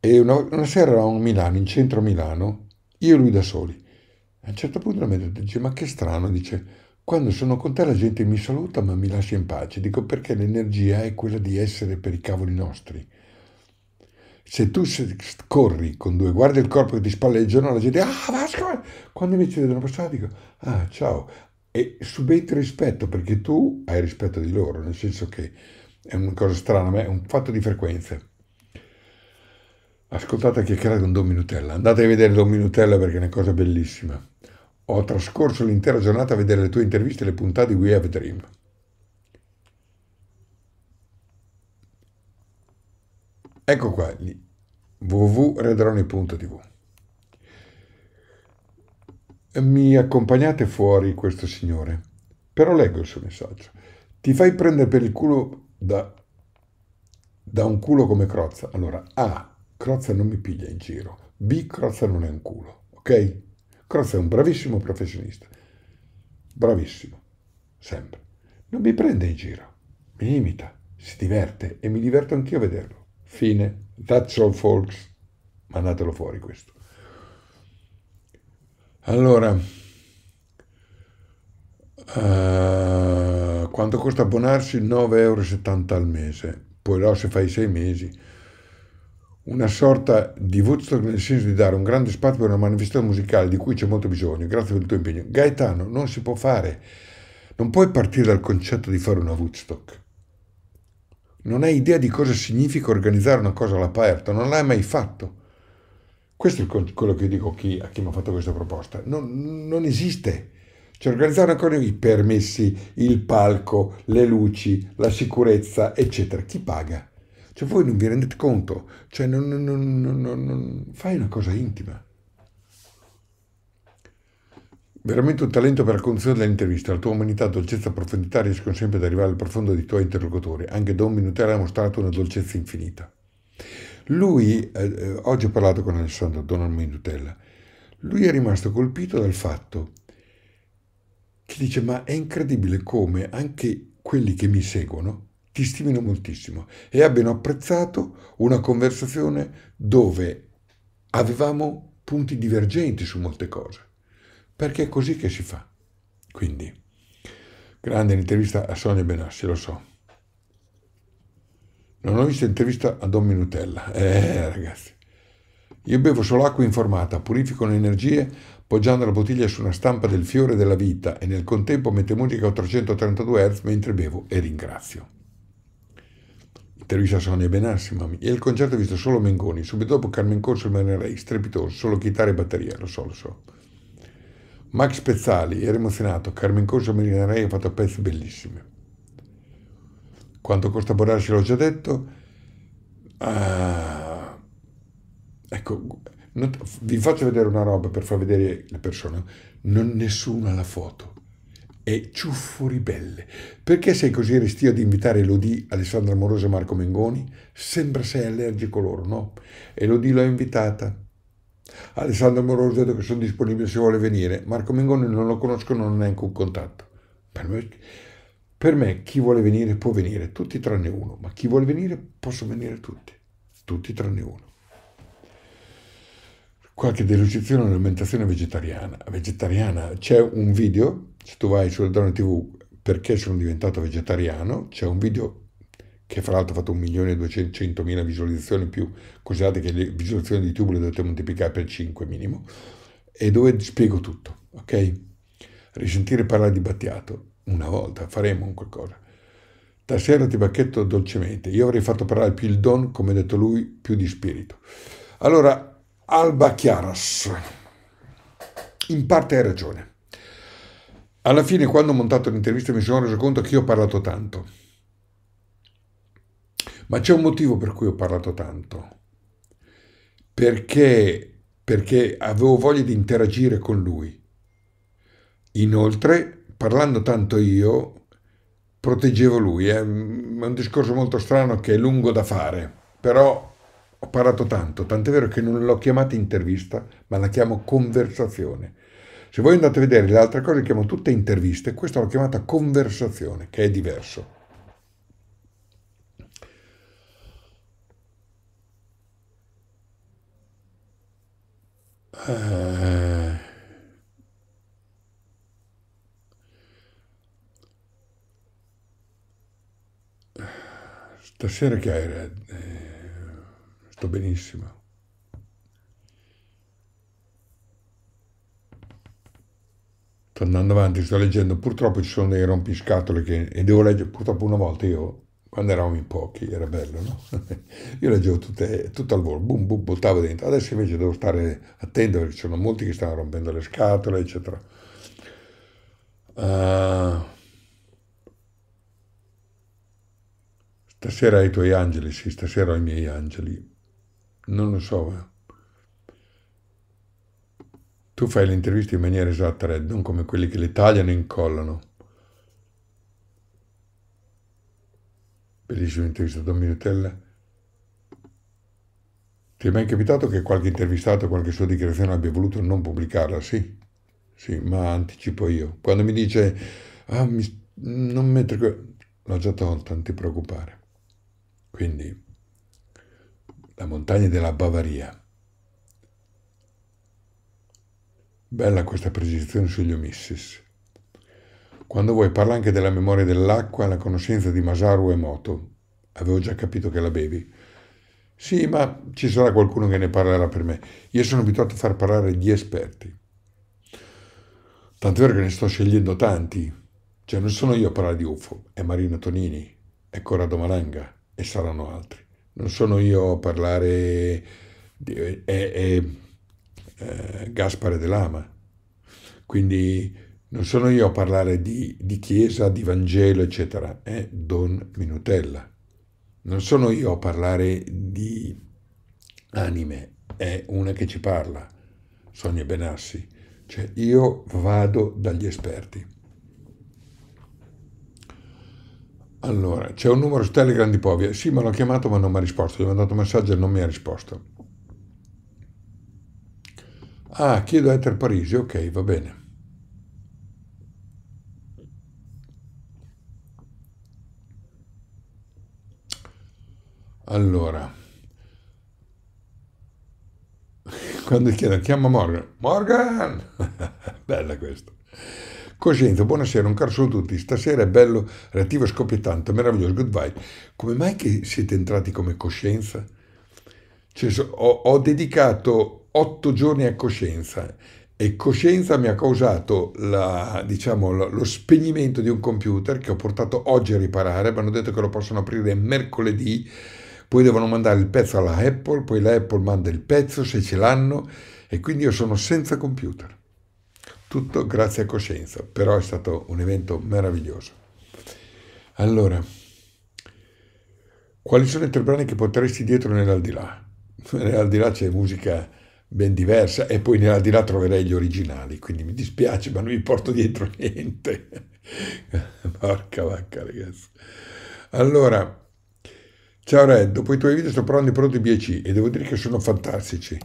E una, una sera eravamo a Milano, in centro a Milano, io e lui da soli. A un certo punto la mia dice, ma che strano, dice, quando sono con te la gente mi saluta ma mi lascia in pace. Dico perché l'energia è quella di essere per i cavoli nostri. Se tu corri con due guardie il corpo che ti spalleggiano, la gente, ah Vasco! Eh! Quando invece vedono passare dico, ah ciao. E subentri rispetto perché tu hai rispetto di loro, nel senso che è una cosa strana, ma è un fatto di frequenze. Ascoltate che chiacchierate con Don Minutella, andate a vedere Don Minutella perché è una cosa bellissima. Ho trascorso l'intera giornata a vedere le tue interviste e le puntate di We Have Dream. Ecco qua, www.redroni.tv Mi accompagnate fuori questo signore, però leggo il suo messaggio. Ti fai prendere per il culo da, da un culo come Crozza. Allora, A, Crozza non mi piglia in giro, B, Crozza non è un culo, ok? Crozza è un bravissimo professionista, bravissimo, sempre. Non mi prende in giro, mi imita, si diverte e mi diverto anch'io a vederlo. Fine. That's all, folks. Mandatelo fuori questo. Allora... Eh, quanto costa abbonarsi? 9,70 euro al mese, poi là se fai 6 mesi. Una sorta di Woodstock nel senso di dare un grande spazio per una manifestazione musicale di cui c'è molto bisogno, grazie per il tuo impegno. Gaetano, non si può fare. Non puoi partire dal concetto di fare una Woodstock. Non hai idea di cosa significa organizzare una cosa all'aperto, non l'hai mai fatto. Questo è quello che io dico a chi, chi mi ha fatto questa proposta. Non, non esiste cioè organizzare ancora i permessi, il palco, le luci, la sicurezza, eccetera. Chi paga? Cioè voi non vi rendete conto, cioè non, non, non, non, fai una cosa intima. Veramente un talento per la conduzione dell'intervista, la tua umanità, dolcezza, profondità riescono sempre ad arrivare al profondo dei tuoi interlocutori, anche Don Minutera ha mostrato una dolcezza infinita. Lui, eh, eh, oggi ho parlato con Alessandro Don Minutella, lui è rimasto colpito dal fatto che dice ma è incredibile come anche quelli che mi seguono ti stimino moltissimo e abbiano apprezzato una conversazione dove avevamo punti divergenti su molte cose, perché è così che si fa. Quindi, grande intervista a Sonia Benassi, lo so. Non ho visto intervista a Don Minutella, eh ragazzi. Io bevo solo acqua informata, purifico le energie poggiando la bottiglia su una stampa del fiore della vita e nel contempo metto musica a 832 Hz mentre bevo e ringrazio. Intervista Sonia Benassi, mamma mia. E il concerto ho visto solo Mengoni, subito dopo Carmen Corso e Marina Rey, strepitoso, solo chitarra e batteria, lo so, lo so. Max Pezzali, era emozionato, Carmen Corso e Marina Rey hanno fatto pezzi bellissimi. Quanto costa Borasci l'ho già detto. Ah, Ecco, vi faccio vedere una roba per far vedere le persone. Non nessuno ha la foto. È ciuffo ribelle. Perché sei così restio ad invitare Elodie, Alessandra Amoroso e Marco Mengoni? Sembra sei allergico loro, no? Elodie l'ho invitata. Alessandro Moroso ha detto che sono disponibile se vuole venire. Marco Mengoni non lo conosco, non ho neanche un contatto. Per me, per me chi vuole venire può venire, tutti tranne uno. Ma chi vuole venire possono venire tutti, tutti tranne uno qualche delucidazione all'alimentazione vegetariana. Vegetariana c'è un video, se tu vai sulla Donna TV perché sono diventato vegetariano, c'è un video che fra l'altro ha fatto 1.200.000 visualizzazioni più, considerate che le visualizzazioni di YouTube le dovete moltiplicare per 5 minimo, e dove spiego tutto, ok? Risentire parlare di Battiato, una volta faremo un qualcosa. Stasera ti bacchetto dolcemente, io avrei fatto parlare più il don, come ha detto lui, più di spirito. Allora, Alba Chiaras. In parte hai ragione. Alla fine, quando ho montato l'intervista, mi sono reso conto che io ho parlato tanto. Ma c'è un motivo per cui ho parlato tanto. Perché, perché avevo voglia di interagire con lui. Inoltre, parlando tanto io, proteggevo lui. Eh. È un discorso molto strano che è lungo da fare, però ho parlato tanto, tant'è vero che non l'ho chiamata intervista, ma la chiamo conversazione. Se voi andate a vedere le altre cose, le chiamo tutte interviste, questa l'ho chiamata conversazione, che è diverso. Eh. Stasera che hai Red? sto benissimo. Sto andando avanti, sto leggendo, purtroppo ci sono dei rompiscatole che... e devo leggere, purtroppo una volta io, quando eravamo in pochi, era bello, no? io leggevo tutte, tutto al volo, boom, boom, buttavo dentro, adesso invece devo stare attento perché ci sono molti che stanno rompendo le scatole, eccetera. Uh... Stasera ai tuoi angeli, sì, stasera ai miei angeli. Non lo so. Eh. Tu fai le interviste in maniera esatta, Red, non come quelli che le tagliano e incollano. Bellissima intervista, Don Minutella. Ti è mai capitato che qualche intervistato, qualche sua dichiarazione abbia voluto non pubblicarla? Sì, sì, ma anticipo io. Quando mi dice, ah, mi, non metto... L'ho già tolta, non ti preoccupare. Quindi la montagna della Bavaria. Bella questa precisazione sugli omissis. Quando vuoi parla anche della memoria dell'acqua e la conoscenza di Masaru Emoto. Avevo già capito che la bevi. Sì, ma ci sarà qualcuno che ne parlerà per me. Io sono abituato a far parlare gli esperti. Tant'è vero che ne sto scegliendo tanti. Cioè non sono io a parlare di UFO, è Marino Tonini, è Corrado Malanga e saranno altri non sono io a parlare, di, è, è, è eh, Gaspare De Lama, quindi non sono io a parlare di, di Chiesa, di Vangelo, eccetera, è Don Minutella. Non sono io a parlare di anime, è una che ci parla, Sonia Benassi. Cioè io vado dagli esperti. Allora, c'è un numero su Telegram di Povia. Sì, ma l'ho chiamato ma non mi ha risposto. Gli ho mandato un messaggio e non mi ha risposto. Ah, chiedo a Ether Parisi. Ok, va bene. Allora, quando chiedo, chiama Morgan. Morgan! Bella questa. Coscienza, buonasera, un caro saluto a tutti. Stasera è bello, reattivo e scoppiettante, meraviglioso, goodbye. Come mai che siete entrati come coscienza? Cioè, ho, ho dedicato otto giorni a coscienza e coscienza mi ha causato la, diciamo, lo spegnimento di un computer che ho portato oggi a riparare, mi hanno detto che lo possono aprire mercoledì, poi devono mandare il pezzo alla Apple, poi la Apple manda il pezzo se ce l'hanno e quindi io sono senza computer. Tutto grazie a Coscienza, però è stato un evento meraviglioso. Allora, quali sono i tre brani che porteresti dietro nell'aldilà? Nell'aldilà c'è musica ben diversa e poi nell'aldilà troverei gli originali, quindi mi dispiace ma non mi porto dietro niente. Porca vacca ragazzi. Allora, ciao Red, dopo i tuoi video sto provando i prodotti BC e devo dire che sono fantastici.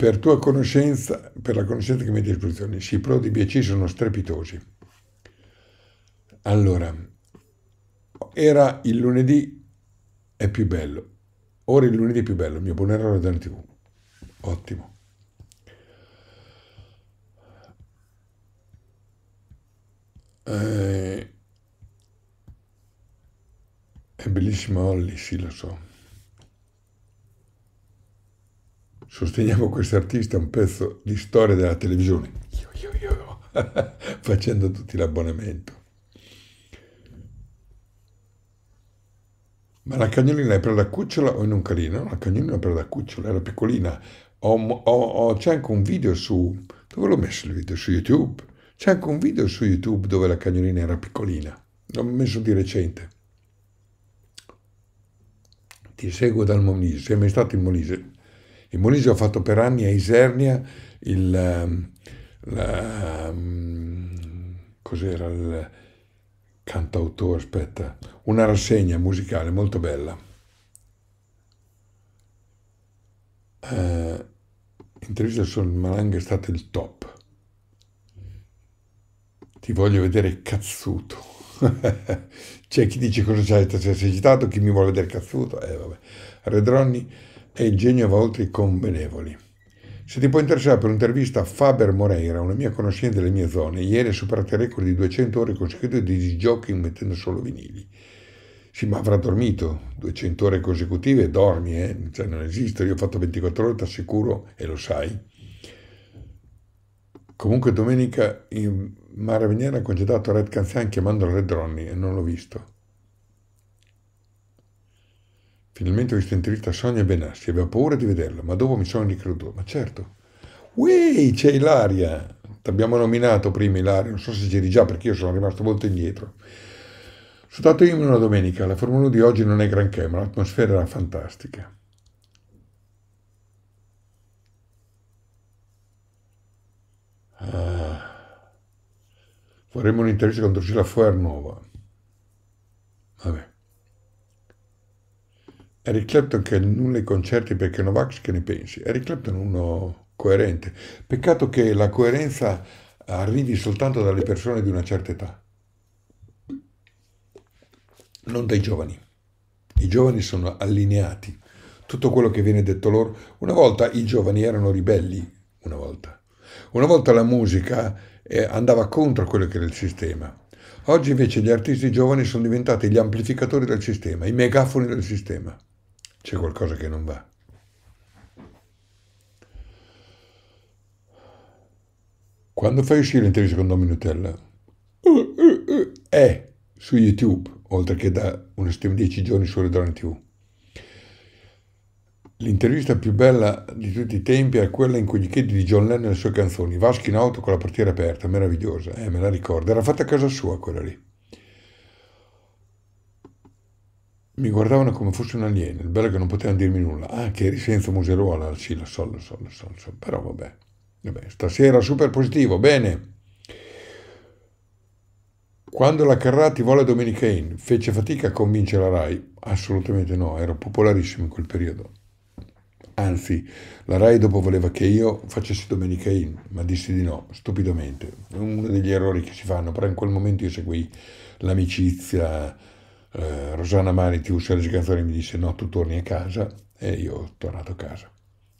Per tua conoscenza, per la conoscenza che metti a disposizione, sì, i pro di BC sono strepitosi. Allora, era il lunedì è più bello, ora il lunedì è più bello, il mio buon errore da TV. Ottimo. Eh, è bellissima Olli, sì lo so. Sosteniamo questo artista un pezzo di storia della televisione, io, io, io, facendo tutti l'abbonamento. Ma la cagnolina è per la cucciola o in un carino? la cagnolina è per la cucciola, era piccolina. Ho, ho, ho, c'è anche un video su... dove l'ho messo il video? Su YouTube? C'è anche un video su YouTube dove la cagnolina era piccolina. L'ho messo di recente. Ti seguo dal Molise, sei mai stato in Molise? Il Molise ho fatto per anni a Isernia il... Ehm, la, mm, cos'era il cantautore, aspetta, una rassegna musicale molto bella. Uh, intervista sul Malanga è stato il top. Ti voglio vedere cazzuto. C'è chi dice cosa c'è, sei agitato, chi mi vuole vedere cazzuto. Eh, vabbè. Redronni e Eugenio Voltri Convenevoli. Se ti può interessare per un'intervista a Faber Moreira, una mia conoscente delle mie zone, ieri ha superato il record di 200 ore consecutive di gioking mettendo solo vinili. Sì, ma avrà dormito 200 ore consecutive? Dormi, eh? Cioè, non esiste. Io ho fatto 24 ore, ti assicuro, e lo sai. Comunque domenica Mara Vignana ha congedato Red Canzian chiamandolo Red Ronnie e non l'ho visto. Finalmente ho visto in intervista Sonia Benassi, avevo paura di vederla, ma dopo mi sono ricreduto. Ma certo, Ui, c'è Ilaria! Ti abbiamo nominato prima Ilaria, non so se c'eri già perché io sono rimasto molto indietro. Sono stato io in una domenica, la Formula 1 di oggi non è granché, ma l'atmosfera era fantastica. Ah. Faremo un'intervista con Drusilla Fuernuova. Vabbè. Eric Clapton che annulla i concerti perché Novax che ne pensi? Eric Clapton è uno coerente. Peccato che la coerenza arrivi soltanto dalle persone di una certa età, non dai giovani. I giovani sono allineati. Tutto quello che viene detto loro, una volta i giovani erano ribelli, una volta. Una volta la musica eh, andava contro quello che era il sistema. Oggi invece gli artisti giovani sono diventati gli amplificatori del sistema, i megafoni del sistema. C'è qualcosa che non va. Quando fai uscire l'intero secondo Nutella, uh, uh, uh, è su YouTube, oltre che da una stima 10 giorni su Redone TV. L'intervista più bella di tutti i tempi è quella in cui gli chiedi di John Lennon le sue canzoni. Vaschi in auto con la portiera aperta, meravigliosa, eh, me la ricordo. Era fatta a casa sua quella lì. Mi guardavano come fosse un alieno, il bello che non potevano dirmi nulla. Ah, che eri senza museruola, sì, lo so, lo so, lo so, lo so. però vabbè. vabbè. Stasera super positivo, bene. Quando la Carrati vola Domenica In, fece fatica a convincere la RAI? Assolutamente no, ero popolarissimo in quel periodo. Anzi, la RAI dopo voleva che io facessi Domenica In, ma dissi di no, stupidamente. Uno degli errori che si fanno, però in quel momento io seguì l'amicizia, eh, Rosana Mani, TV Sale e mi disse no, tu torni a casa e io ho tornato a casa.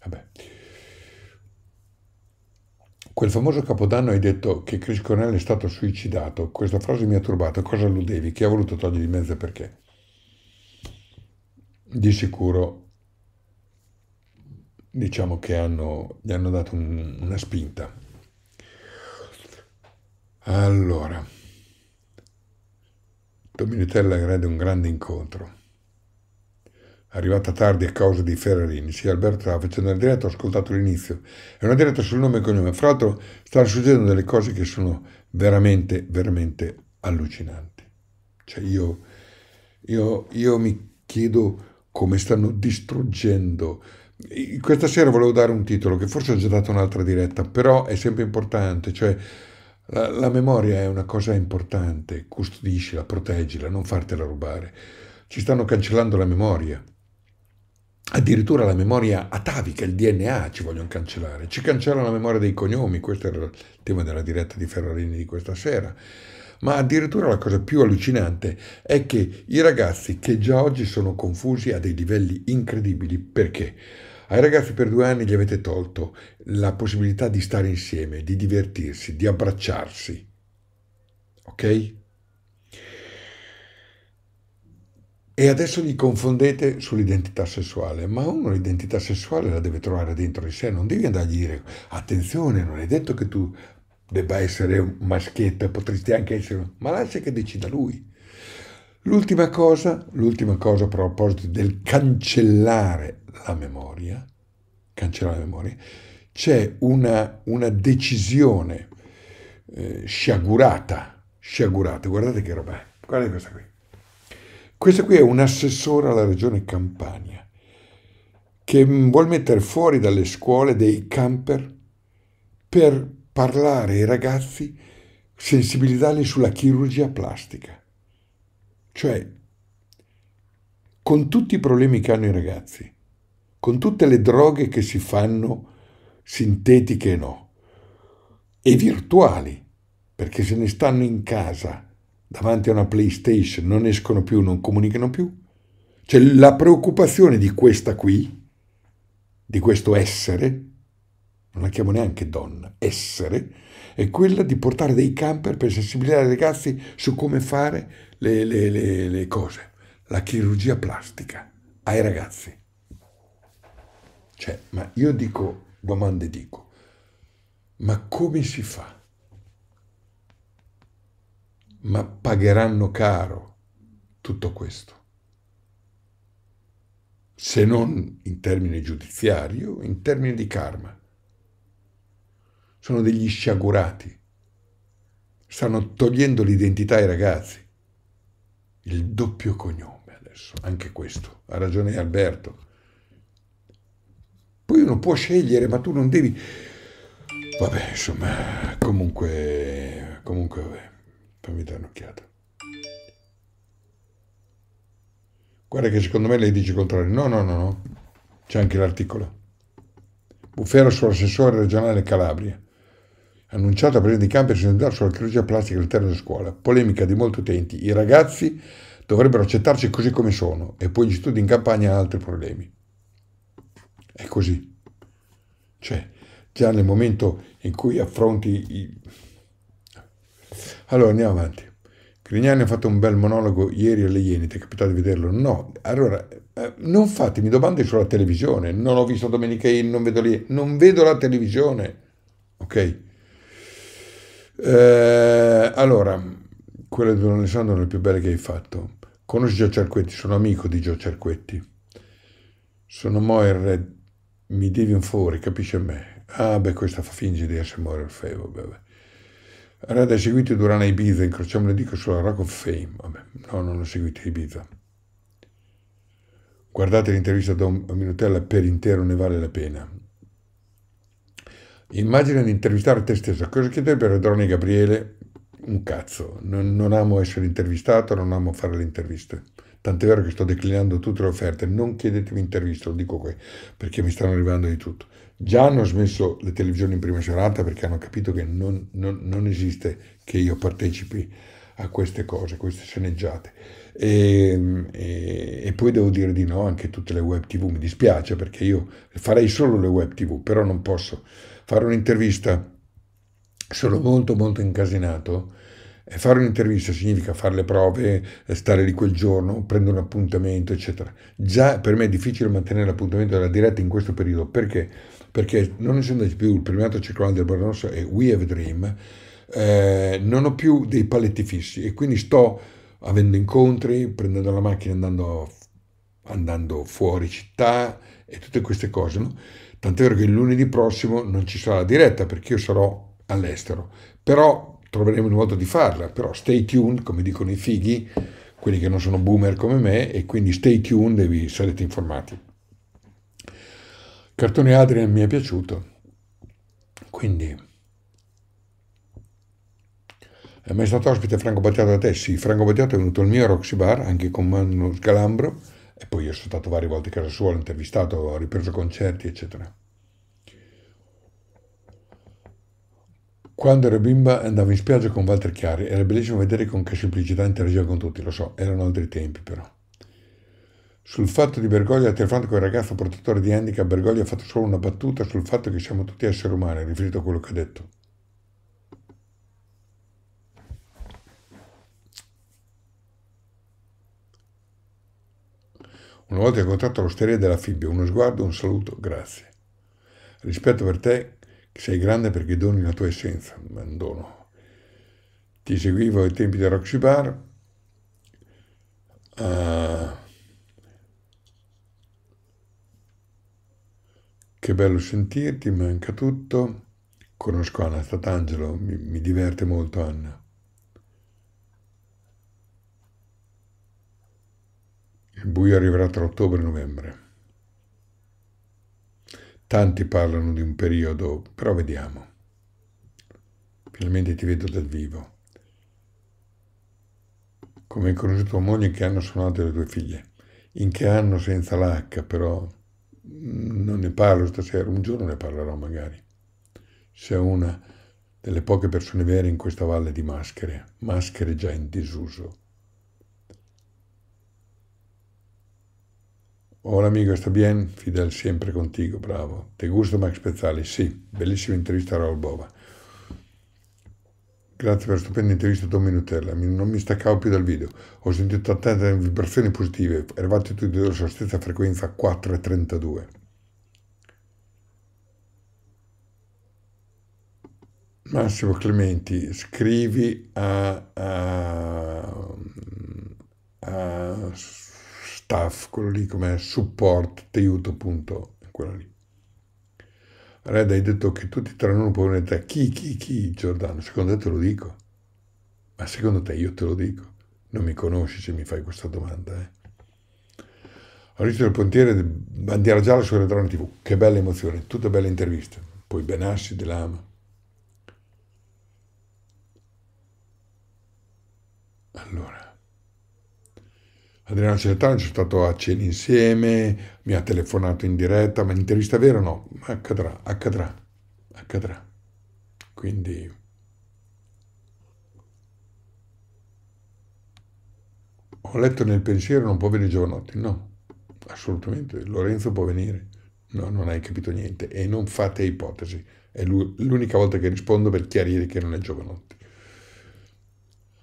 Vabbè. Quel famoso capodanno hai detto che Chris Cornell è stato suicidato. Questa frase mi ha turbato. Cosa lo devi? Chi ha voluto togliere di mezzo perché? Di sicuro diciamo che hanno, gli hanno dato un, una spinta. Allora. Dominitella crede un grande incontro. Arrivata tardi a causa di Ferrarini, sì, Alberto stava facendo la diretta, ho ascoltato l'inizio. È una diretta sul nome e cognome. Fra l'altro stanno succedendo delle cose che sono veramente, veramente allucinanti. Cioè io, io, io mi chiedo come stanno distruggendo. Questa sera volevo dare un titolo che forse ho già dato un'altra diretta, però è sempre importante. Cioè la, la, memoria è una cosa importante, custodiscila, proteggila, non fartela rubare. Ci stanno cancellando la memoria. Addirittura la memoria atavica, il DNA ci vogliono cancellare. Ci cancellano la memoria dei cognomi, questo era il tema della diretta di Ferrarini di questa sera. Ma addirittura la cosa più allucinante è che i ragazzi che già oggi sono confusi a dei livelli incredibili perché? Ai ragazzi per due anni gli avete tolto la possibilità di stare insieme, di divertirsi, di abbracciarsi. Ok? E adesso gli confondete sull'identità sessuale, ma uno l'identità sessuale la deve trovare dentro di sé, non devi andare a dire attenzione, non è detto che tu debba essere un maschietto, e potresti anche essere, ma lascia che decida lui. L'ultima cosa, l'ultima cosa a proposito del cancellare la memoria, cancellare la memoria, c'è una, una decisione eh, sciagurata, sciagurata, guardate che roba guardate questa qui. Questa qui è un assessore alla regione Campania che vuol mettere fuori dalle scuole dei camper per parlare ai ragazzi, sensibilizzarli sulla chirurgia plastica. Cioè, con tutti i problemi che hanno i ragazzi, con tutte le droghe che si fanno, sintetiche e no, e virtuali, perché se ne stanno in casa davanti a una PlayStation, non escono più, non comunicano più. Cioè la preoccupazione di questa qui, di questo essere, non la chiamo neanche donna, essere, è quella di portare dei camper per sensibilizzare i ragazzi su come fare le, le, le, le cose, la chirurgia plastica ai ragazzi. Cioè, ma io dico, domande dico, ma come si fa? Ma pagheranno caro tutto questo, se non in termini giudiziari, in termini di karma sono degli sciagurati. Stanno togliendo l'identità ai ragazzi. Il doppio cognome adesso, anche questo. Ha ragione Alberto. Poi uno può scegliere, ma tu non devi... Vabbè, insomma, comunque... Comunque, vabbè. Fammi dare un'occhiata. Guarda che secondo me lei dice il contrario. No, no, no, no. C'è anche l'articolo. Buffero sull'assessore regionale Calabria annunciata a presa di campo e presentata sulla chirurgia plastica all'interno della scuola. Polemica di molti utenti. I ragazzi dovrebbero accettarci così come sono e poi gli studi in campagna hanno altri problemi. È così. Cioè, già nel momento in cui affronti... I... Allora, andiamo avanti. Grignani ha fatto un bel monologo ieri alle Ieni, ti è capitato di vederlo? No, allora eh, non fatemi domande sulla televisione, non ho visto Domenica Iene, non vedo lì, non vedo la televisione, ok? Eh, allora, quelle di Don Alessandro sono le più belle che hai fatto. Conosci Gio Cerquetti, sono amico di Gio Cerquetti. Sono Moir, mi devi un favore, capisci a me. Ah, beh, questa fa finge di essere Moir il vabbè. vabbè. Red ha seguito Durana Ibiza, incrociamo le dico sulla Rock of Fame. Vabbè, no, non l'ho seguito Ibiza. Guardate l'intervista da Minutella per intero, ne vale la pena. Immagina di intervistare te stesso. Cosa chiederebbe Drone Gabriele? Un cazzo. Non, non, amo essere intervistato, non amo fare le interviste. Tant'è vero che sto declinando tutte le offerte. Non chiedetemi interviste, lo dico qui, perché mi stanno arrivando di tutto. Già hanno smesso le televisioni in prima serata perché hanno capito che non, non, non esiste che io partecipi a queste cose, queste sceneggiate. E, ehm, e, e, poi devo dire di no anche tutte le web tv, mi dispiace perché io farei solo le web tv, però non posso fare un'intervista, sono molto molto incasinato, e fare un'intervista significa fare le prove, eh, stare lì quel giorno, prendere un appuntamento, eccetera. Già per me è difficile mantenere l'appuntamento della diretta in questo periodo, perché? Perché non essendoci più il primato circolante del Borgo e We Have a Dream, eh, non ho più dei paletti fissi e quindi sto avendo incontri, prendendo la macchina, andando, andando fuori città e tutte queste cose, no? Tant'è vero che il lunedì prossimo non ci sarà la diretta perché io sarò all'estero. Però troveremo il modo di farla. Però stay tuned, come dicono i fighi, quelli che non sono boomer come me, e quindi stay tuned e vi sarete informati. cartone Adrian mi è piaciuto. Quindi... È mai stato ospite Franco Battiato da te? Sì, Franco Battiato è venuto al mio Roxy Bar, anche con Manu Scalambro e poi io sono stato varie volte a casa sua, l'ho intervistato, ho ripreso concerti, eccetera. Quando ero bimba andavo in spiaggia con Walter Chiari, era bellissimo vedere con che semplicità interagiva con tutti, lo so, erano altri tempi però. Sul fatto di Bergoglio, telefonato con il ragazzo portatore di handicap, Bergoglio ha fatto solo una battuta sul fatto che siamo tutti esseri umani, riferito a quello che ha detto. Una volta incontrato l'osteria della Fibbia, uno sguardo, un saluto, grazie. Rispetto per te, che sei grande perché doni la tua essenza, abbandono. Ti seguivo ai tempi del Roxy Bar. Ah, che bello sentirti, manca tutto. Conosco Anna Statangelo, mi, mi diverte molto Anna. Il buio arriverà tra ottobre e novembre. Tanti parlano di un periodo, però vediamo. Finalmente ti vedo dal vivo. Come hai conosciuto tua moglie, in che anno sono nate le tue figlie? In che anno senza l'H, però non ne parlo stasera, un giorno ne parlerò magari. Sei una delle poche persone vere in questa valle di maschere, maschere già in disuso. Hola amigo, sto bien? Fidel, sempre contigo, bravo. Te gusto Max Pezzali? Sì, bellissima intervista a Raul Bova. Grazie per la stupenda intervista Domino Nutella, non mi staccavo più dal video. Ho sentito tante vibrazioni positive, eravate tutti e due sulla stessa frequenza 4.32. Massimo Clementi, scrivi a, a, a staff, quello lì come supporto, ti aiuto punto, quello lì. Red hai detto che tutti tranne uno può dire chi, chi, chi, Giordano, secondo te te lo dico. Ma secondo te io te lo dico. Non mi conosci se mi fai questa domanda, eh? Ho visto il pontiere bandiera gialla su Retrone TV. Che bella emozione, tutte belle interviste. Poi Benassi, De Lama. Allora. Adriano Celentano è stato a cena insieme, mi ha telefonato in diretta, ma intervista vera no, accadrà, accadrà, accadrà. Quindi... Ho letto nel pensiero non può venire Giovanotti, no, assolutamente, Lorenzo può venire, no, non hai capito niente e non fate ipotesi, è l'unica volta che rispondo per chiarire che non è Giovanotti.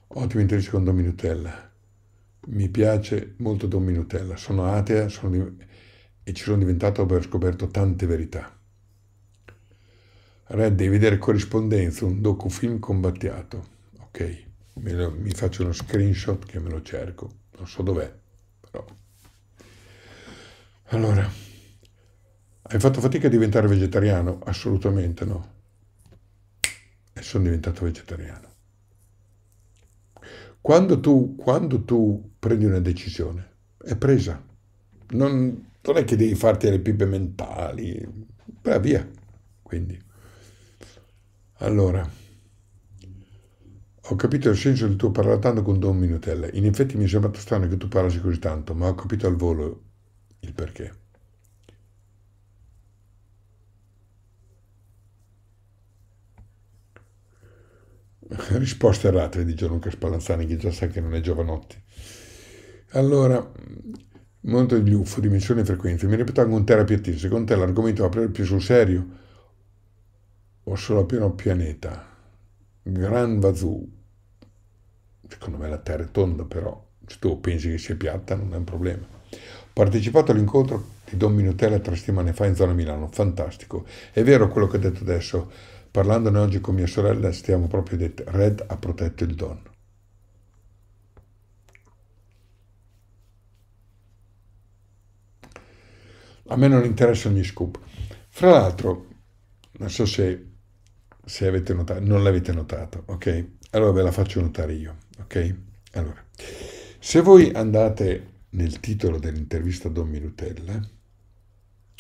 Ottimo intervista con Dominutella mi piace molto Don Minutella, sono atea sono di... e ci sono diventato per aver scoperto tante verità. Red di vedere corrispondenza, un docufilm combattiato. Ok, lo, mi faccio uno screenshot che me lo cerco, non so dov'è, però. Allora, hai fatto fatica a diventare vegetariano? Assolutamente no. E sono diventato vegetariano. Quando tu, quando tu prendi una decisione, è presa. Non, non è che devi farti le pipe mentali, va via. Quindi, allora, ho capito il senso del tuo parlare tanto con Don Minutella. In effetti mi è sembrato strano che tu parlassi così tanto, ma ho capito al volo il perché. Risposte errate, dice Luca Spallanzani, che già sa che non è giovanotti. Allora, monto degli UFO, dimensioni e frequenze. Mi ripeto anche un terapia terapeutista. Secondo te l'argomento va prendere più sul serio? O solo pieno pianeta? Gran Vazù. Secondo me la Terra è tonda, però se tu pensi che sia piatta non è un problema. Ho partecipato all'incontro di Don Minutella tre settimane fa in zona Milano, fantastico. È vero quello che ho detto adesso Parlandone oggi con mia sorella stiamo proprio detto, Red ha protetto il Don. A me non interessano gli scoop. Fra l'altro, non so se, se avete notato, non l'avete notato, ok? Allora ve la faccio notare io, ok? Allora, se voi andate nel titolo dell'intervista a Don Minutella,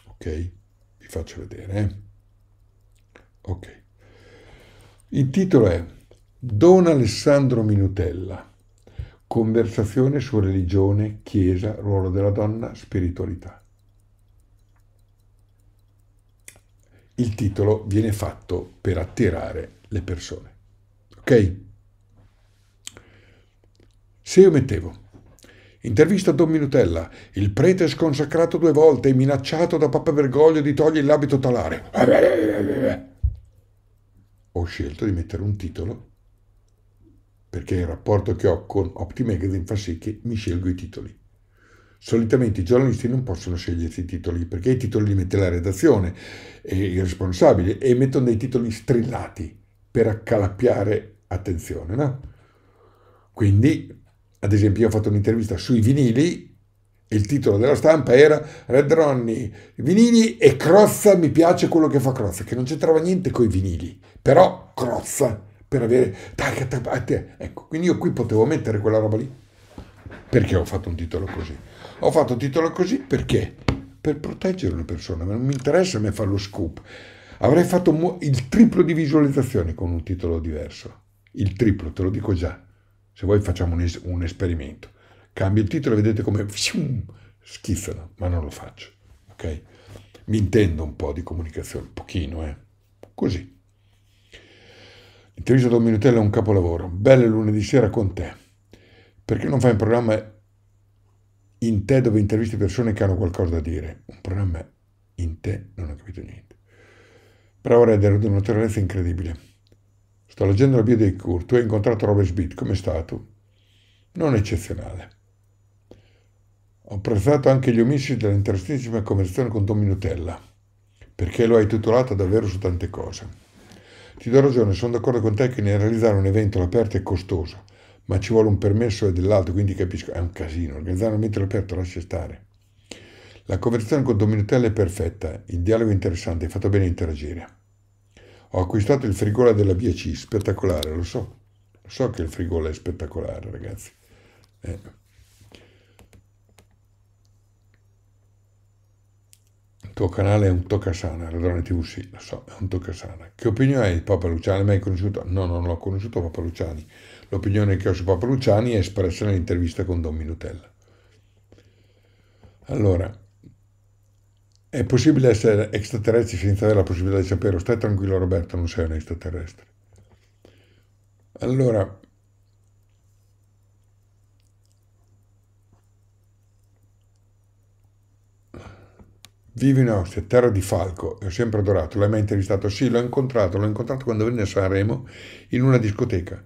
ok? Vi faccio vedere, eh? Ok. Il titolo è Don Alessandro Minutella. Conversazione su religione, chiesa, ruolo della donna, spiritualità. Il titolo viene fatto per attirare le persone. Ok? Se io mettevo Intervista a Don Minutella. Il prete sconsacrato due volte e minacciato da Papa Bergoglio di togliere l'abito talare ho scelto di mettere un titolo perché il rapporto che ho con Opti Magazine fa sì che mi scelgo i titoli. Solitamente i giornalisti non possono scegliersi i titoli perché i titoli li mette la redazione e il responsabile e mettono dei titoli strillati per accalappiare attenzione. No? Quindi, ad esempio, io ho fatto un'intervista sui vinili il titolo della stampa era Red Ronnie, vinili e Crozza, mi piace quello che fa Crozza, che non c'entrava niente con i vinili, però Crozza, per avere... Ecco, quindi io qui potevo mettere quella roba lì. Perché ho fatto un titolo così? Ho fatto un titolo così perché? Per proteggere una persona, non mi interessa a me fare lo scoop. Avrei fatto il triplo di visualizzazioni con un titolo diverso. Il triplo, te lo dico già. Se vuoi facciamo un, es- un esperimento cambio il titolo e vedete come schizzano, ma non lo faccio. ok? Mi intendo un po' di comunicazione, un pochino, eh? così. L'intervista Don Minutella è un capolavoro. Belle lunedì sera con te. Perché non fai un programma in te dove intervisti persone che hanno qualcosa da dire? Un programma in te non ho capito niente. Bravo Redder, di una tenerezza incredibile. Sto leggendo la bio dei Courtois, tu hai incontrato Robert Smith, com'è stato? Non eccezionale. Ho apprezzato anche gli omici dell'interessantissima conversazione con Don Minutella, perché lo hai tutelata davvero su tante cose. Ti do ragione, sono d'accordo con te che nel realizzare un evento all'aperto è costoso, ma ci vuole un permesso e dell'altro, quindi capisco, è un casino. Organizzare un evento all'aperto lascia stare. La conversazione con Don Minutella è perfetta, il dialogo è interessante, hai fatto bene a interagire. Ho acquistato il frigola della BC, spettacolare, lo so. Lo so che il frigola è spettacolare, ragazzi. Eh. tuo canale è un toccasana, Radrone TV sì, lo so, è un toccasana. Che opinione hai di Papa Luciani? Mai conosciuto? No, non l'ho conosciuto Papa Luciani. L'opinione che ho su Papa Luciani è espressa nell'intervista con Don Minutella. Allora, è possibile essere extraterrestri senza avere la possibilità di sapere? Stai tranquillo Roberto, non sei un extraterrestre. Allora, Vivi in Austria, terra di Falco, ho sempre adorato, l'hai mai intervistato? Sì, l'ho incontrato, l'ho incontrato quando venne a Sanremo in una discoteca.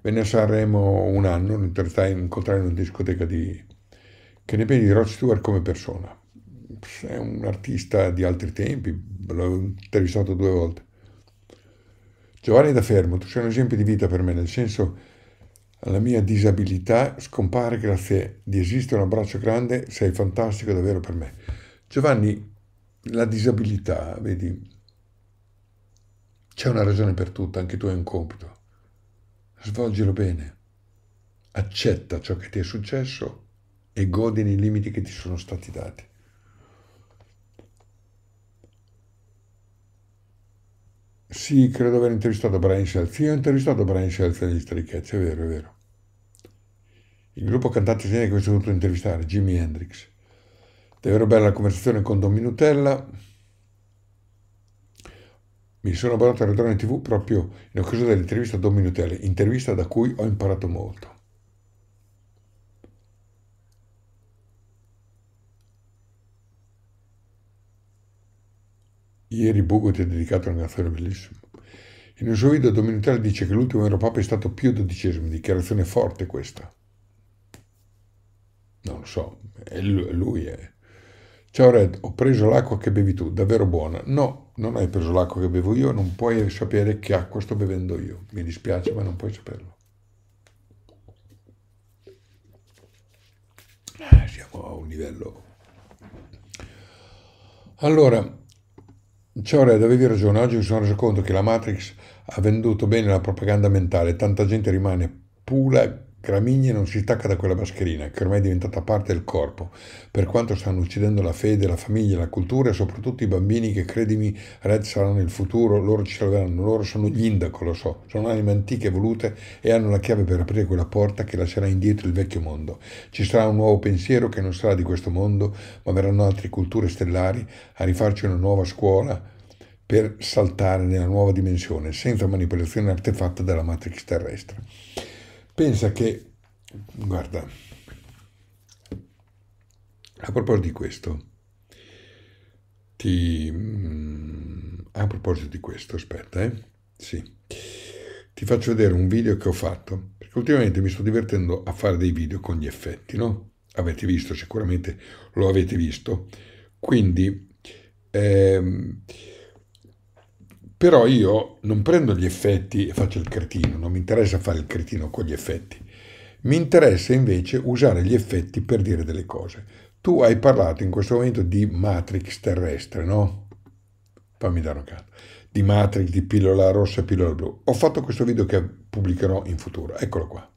Venne a Sanremo un anno, lo incontrai in una discoteca di... Che ne pensi di Rod Stewart come persona? È un artista di altri tempi, l'ho intervistato due volte. Giovanni da Fermo, tu sei un esempio di vita per me, nel senso la mia disabilità scompare grazie di esistere un abbraccio grande, sei fantastico davvero per me. Giovanni, la disabilità, vedi, c'è una ragione per tutto, anche tu hai un compito. Svolgilo bene, accetta ciò che ti è successo e godi nei limiti che ti sono stati dati. Sì, credo di aver intervistato Brian Shelf. Sì, ho intervistato Brian Shelf degli Stricchetti, è vero, è vero. Il gruppo cantante che ho dovuto intervistare, Jimi Hendrix. Davvero bella la conversazione con Don Minutella. Mi sono abbonato a Radone TV proprio in occasione dell'intervista a Don Minutella, intervista da cui ho imparato molto. Ieri Bugo ti ha dedicato una canzone bellissima. In un suo video Dominitelli dice che l'ultimo vero Papa è stato più XII, dichiarazione forte questa. Non lo so, è lui, è Ciao Red, ho preso l'acqua che bevi tu, davvero buona. No, non hai preso l'acqua che bevo io, non puoi sapere che acqua sto bevendo io. Mi dispiace, ma non puoi saperlo. Eh, siamo a un livello. Allora, ciao Red, avevi ragione. Oggi mi sono reso conto che la Matrix ha venduto bene la propaganda mentale. Tanta gente rimane pura Gramigni non si stacca da quella mascherina, che ormai è diventata parte del corpo, per quanto stanno uccidendo la fede, la famiglia, la cultura e soprattutto i bambini che, credimi, Red saranno il futuro, loro ci salveranno, loro sono gli indaco, lo so, sono anime antiche volute e hanno la chiave per aprire quella porta che lascerà indietro il vecchio mondo. Ci sarà un nuovo pensiero che non sarà di questo mondo, ma verranno altre culture stellari a rifarci una nuova scuola, per saltare nella nuova dimensione senza manipolazione artefatta dalla matrix terrestre. Pensa che, guarda, a proposito di questo, ti, mm, a proposito di questo, aspetta, eh? Sì. Ti faccio vedere un video che ho fatto, perché ultimamente mi sto divertendo a fare dei video con gli effetti, no? Avete visto, sicuramente lo avete visto. Quindi, ehm, però io non prendo gli effetti e faccio il cretino, non mi interessa fare il cretino con gli effetti. Mi interessa invece usare gli effetti per dire delle cose. Tu hai parlato in questo momento di matrix terrestre, no? Fammi dare un caso. Di matrix, di pillola rossa e pillola blu. Ho fatto questo video che pubblicherò in futuro. Eccolo qua.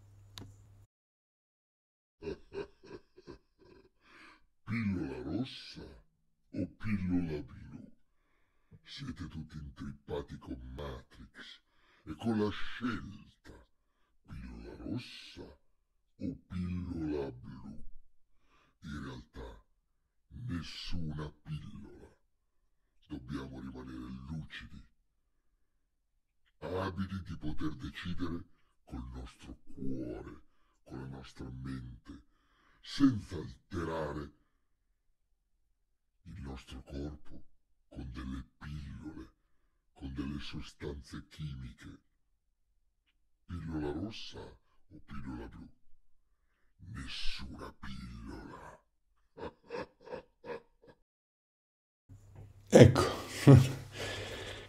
pillola rossa o pillola blu? Siete tutti intrippati con Matrix e con la scelta pillola rossa o pillola blu. In realtà nessuna pillola. Dobbiamo rimanere lucidi, abili di poter decidere col nostro cuore, con la nostra mente, senza alterare il nostro corpo con delle pillole, con delle sostanze chimiche, pillola rossa o pillola blu. Nessuna pillola. ecco,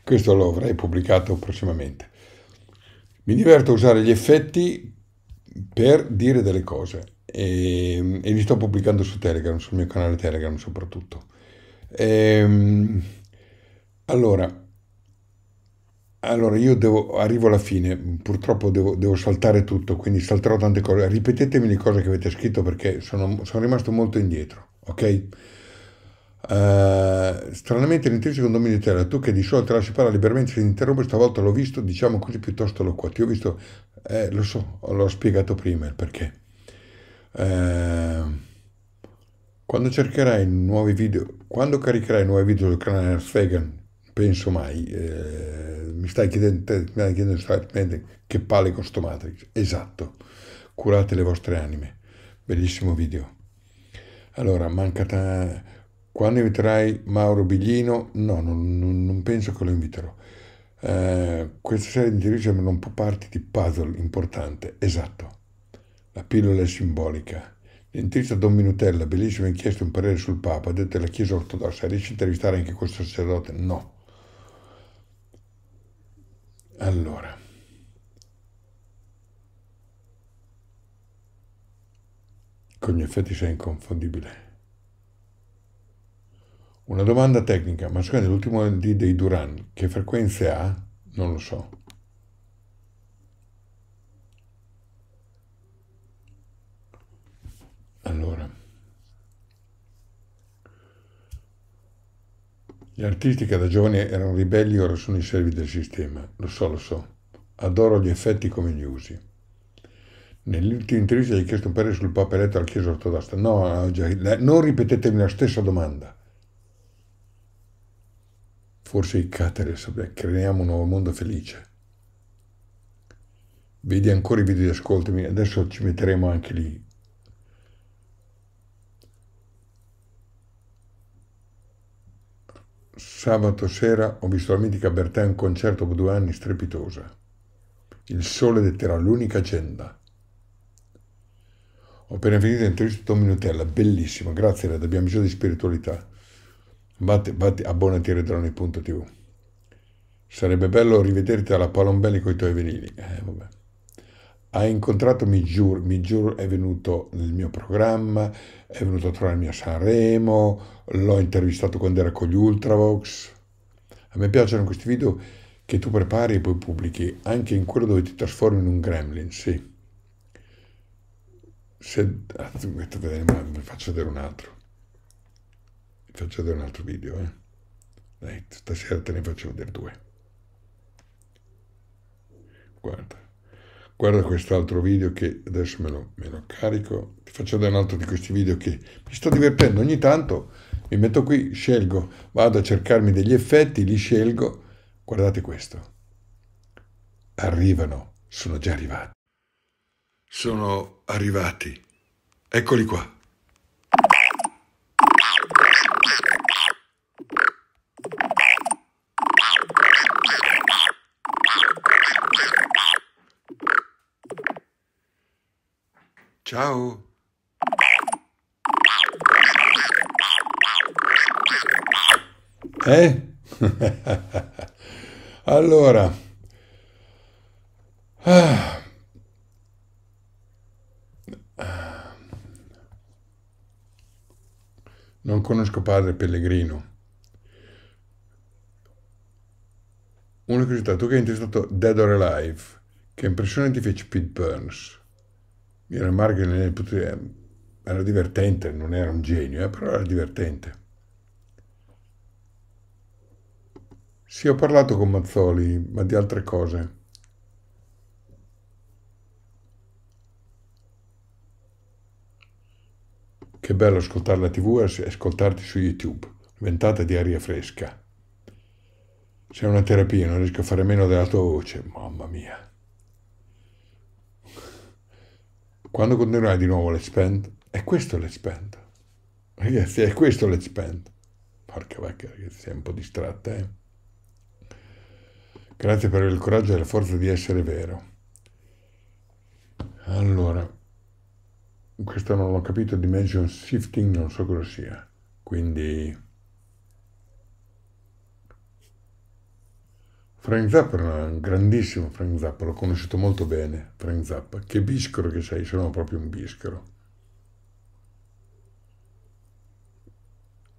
questo lo avrei pubblicato prossimamente. Mi diverto a usare gli effetti per dire delle cose e, ehm, e li sto pubblicando su Telegram, sul mio canale Telegram soprattutto. Ehm, allora, allora, io devo, arrivo alla fine, purtroppo devo, devo, saltare tutto, quindi salterò tante cose. Ripetetemi le cose che avete scritto perché sono, sono rimasto molto indietro, ok? Uh, stranamente l'intrinseco dominio di terra, tu che di solito lasci parlare liberamente se ti interrompe, stavolta l'ho visto, diciamo così, piuttosto lo loquato. ti ho visto, eh, lo so, l'ho spiegato prima il perché. Uh, quando, cercherai nuovi video, quando caricherai nuovi video sul canale Earth penso mai, eh, mi stai chiedendo, te, stai chiedendo che palle con sto Matrix. Esatto, curate le vostre anime. Bellissimo video. Allora, manca ta... Quando inviterai Mauro Biglino? No, non, non, non penso che lo inviterò. Eh, questa serie di interviste sembra un po' parte di puzzle importante. Esatto. La pillola è simbolica L'intervista a Don Minutella, bellissima inchiesta, un parere sul Papa, ha detto la Chiesa ortodossa, riesci a intervistare anche questo sacerdote? No. Allora. Con gli effetti sei inconfondibile. Una domanda tecnica, ma secondo l'ultimo LD dei Duran, che frequenze ha? Non lo so. Allora, gli artisti che da giovani erano ribelli ora sono i servi del sistema, lo so, lo so, adoro gli effetti come gli usi. Nell'ultima intervista gli ho chiesto un parere sul Papa eletto alla Chiesa ortodossa. No, non ripetetemi la stessa domanda. Forse i cateres, creiamo un nuovo mondo felice. Vedi ancora i video di ascoltami, adesso ci metteremo anche lì Sabato sera ho visto la mitica Bertè un concerto dopo due anni strepitosa. Il sole detterà l'unica agenda. Ho appena finito l'intervista Tommy Nutella, bellissima, grazie Red, abbiamo bisogno di spiritualità. Vatti, vatti, abbonati a redroni.tv. Sarebbe bello rivederti alla Palombelli con i tuoi venili. Eh, vabbè ha incontrato Migiur, Migiur è venuto nel mio programma, è venuto a trovarmi a Sanremo, l'ho intervistato quando era con gli Ultravox. A me piacciono questi video che tu prepari e poi pubblichi, anche in quello dove ti trasformi in un gremlin, sì. Se, anzi, ah, vi faccio vedere un altro. Vi faccio vedere un altro video, eh. Dai, stasera te ne faccio vedere due. Guarda guarda quest'altro video che adesso me lo, me lo carico, ti faccio vedere un altro di questi video che mi sto divertendo ogni tanto, mi metto qui, scelgo, vado a cercarmi degli effetti, li scelgo, guardate questo, arrivano, sono già arrivati, sono arrivati, eccoli qua. Ciao! Eh? allora, ah. non conosco padre Pellegrino. Una curiosità, tu che hai interessato Dead or Alive, che impressione ti fece Pete Burns? Era Margaret eh, era divertente, non era un genio, eh, però era divertente. Sì, ho parlato con Mazzoli, ma di altre cose. Che bello ascoltare la tv e ascoltarti su YouTube. Ventata di aria fresca. Sei una terapia, non riesco a fare meno della tua voce. Mamma mia. Quando continuerai di nuovo l'expand, è questo l'expand. Ragazzi, è questo l'expand. Porca vacca, ragazzi, sei un po' distratta, eh? Grazie per il coraggio e la forza di essere vero. Allora, questo non l'ho capito, Dimension Shifting non so cosa sia, quindi Frank Zappa era un grandissimo Frank Zappa, l'ho conosciuto molto bene, Frank Zappa. Che bischero che sei, sono proprio un bischero.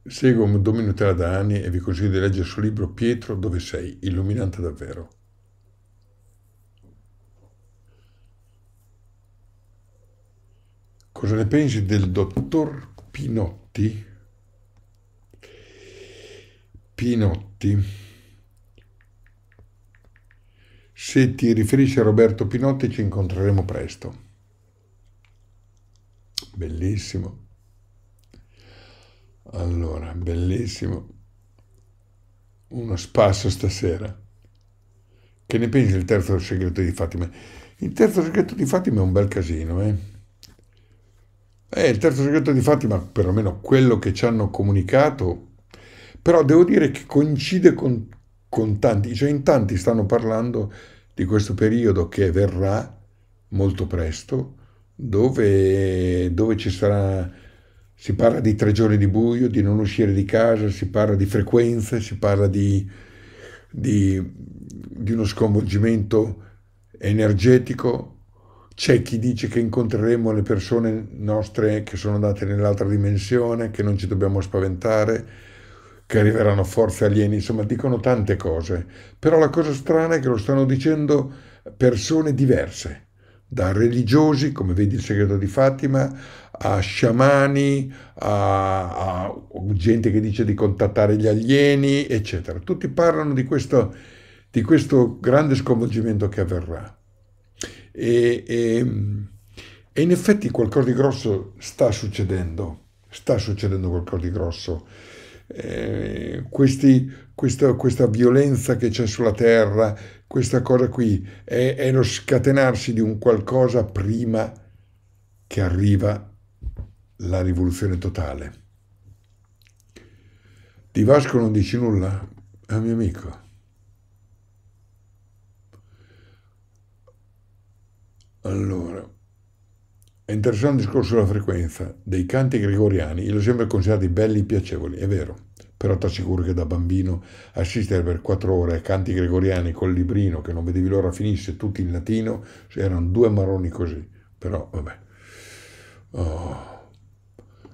Seguo Domino Tela da anni e vi consiglio di leggere il suo libro Pietro dove sei, illuminante davvero. Cosa ne pensi del dottor Pinotti? Pinotti. Se ti riferisci a Roberto Pinotti ci incontreremo presto. Bellissimo. Allora, bellissimo. Uno spasso stasera. Che ne pensi del terzo segreto di Fatima? Il terzo segreto di Fatima è un bel casino, eh? Eh, il terzo segreto di Fatima, perlomeno quello che ci hanno comunicato, però devo dire che coincide con con tanti, cioè in tanti stanno parlando di questo periodo che verrà molto presto, dove, dove ci sarà, si parla di tre giorni di buio, di non uscire di casa, si parla di frequenze, si parla di, di, di uno sconvolgimento energetico. C'è chi dice che incontreremo le persone nostre che sono andate nell'altra dimensione, che non ci dobbiamo spaventare, che arriveranno forze alieni, insomma dicono tante cose, però la cosa strana è che lo stanno dicendo persone diverse, da religiosi, come vedi il segreto di Fatima, a sciamani, a, a gente che dice di contattare gli alieni, eccetera. Tutti parlano di questo, di questo grande sconvolgimento che avverrà. E, e, e in effetti qualcosa di grosso sta succedendo, sta succedendo qualcosa di grosso eh, questi, questa, questa, violenza che c'è sulla terra, questa cosa qui, è, è lo scatenarsi di un qualcosa prima che arriva la rivoluzione totale. Di Vasco non dici nulla? È un mio amico. Allora. È interessante il discorso sulla frequenza. Dei canti gregoriani li ho sempre considerati belli e piacevoli, è vero. Però ti assicuro che da bambino assistere per quattro ore a canti gregoriani col librino che non vedevi l'ora finisse, tutti in latino, erano due marroni così. Però, vabbè. Oh.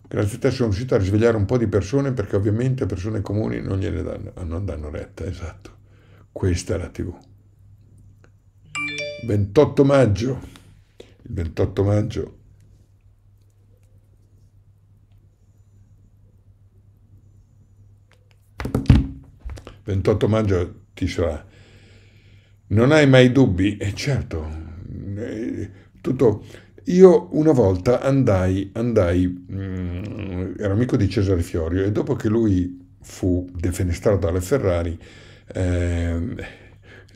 Grazie a te sono riuscito a risvegliare un po' di persone perché ovviamente persone comuni non gliene danno, non danno retta, esatto. Questa è la TV. 28 maggio il 28 maggio 28 maggio ti sarà. Non hai mai dubbi? E eh, certo, eh, tutto... Io una volta andai, andai mh, mm, ero amico di Cesare Fiorio e dopo che lui fu defenestrato dalle Ferrari, eh,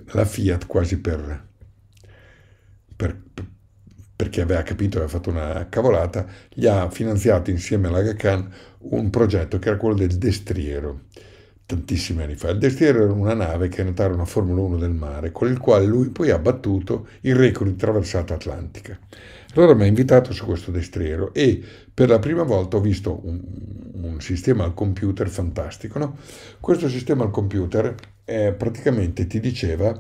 la Fiat quasi per, per, per, perché aveva capito, aveva fatto una cavolata, gli ha finanziato insieme alla Gacan un progetto che era quello del destriero tantissimi anni fa. Il Destiero era una nave che annotava una Formula 1 del mare, con il quale lui poi ha battuto il record di traversata atlantica. Allora mi ha invitato su questo destriero e per la prima volta ho visto un, un sistema al computer fantastico. No? Questo sistema al computer eh, praticamente ti diceva,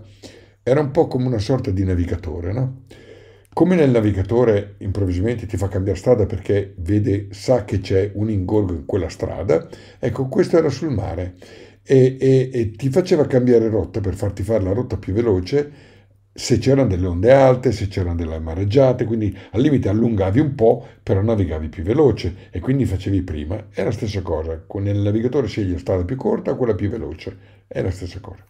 era un po' come una sorta di navigatore, no? Come nel navigatore improvvisamente ti fa cambiare strada perché vede, sa che c'è un ingorgo in quella strada, ecco, questo era sul mare e, e, e ti faceva cambiare rotta per farti fare la rotta più veloce se c'erano delle onde alte, se c'erano delle mareggiate, quindi al limite allungavi un po', però navigavi più veloce e quindi facevi prima. È la stessa cosa, con il navigatore scegli la strada più corta o quella più veloce, è la stessa cosa.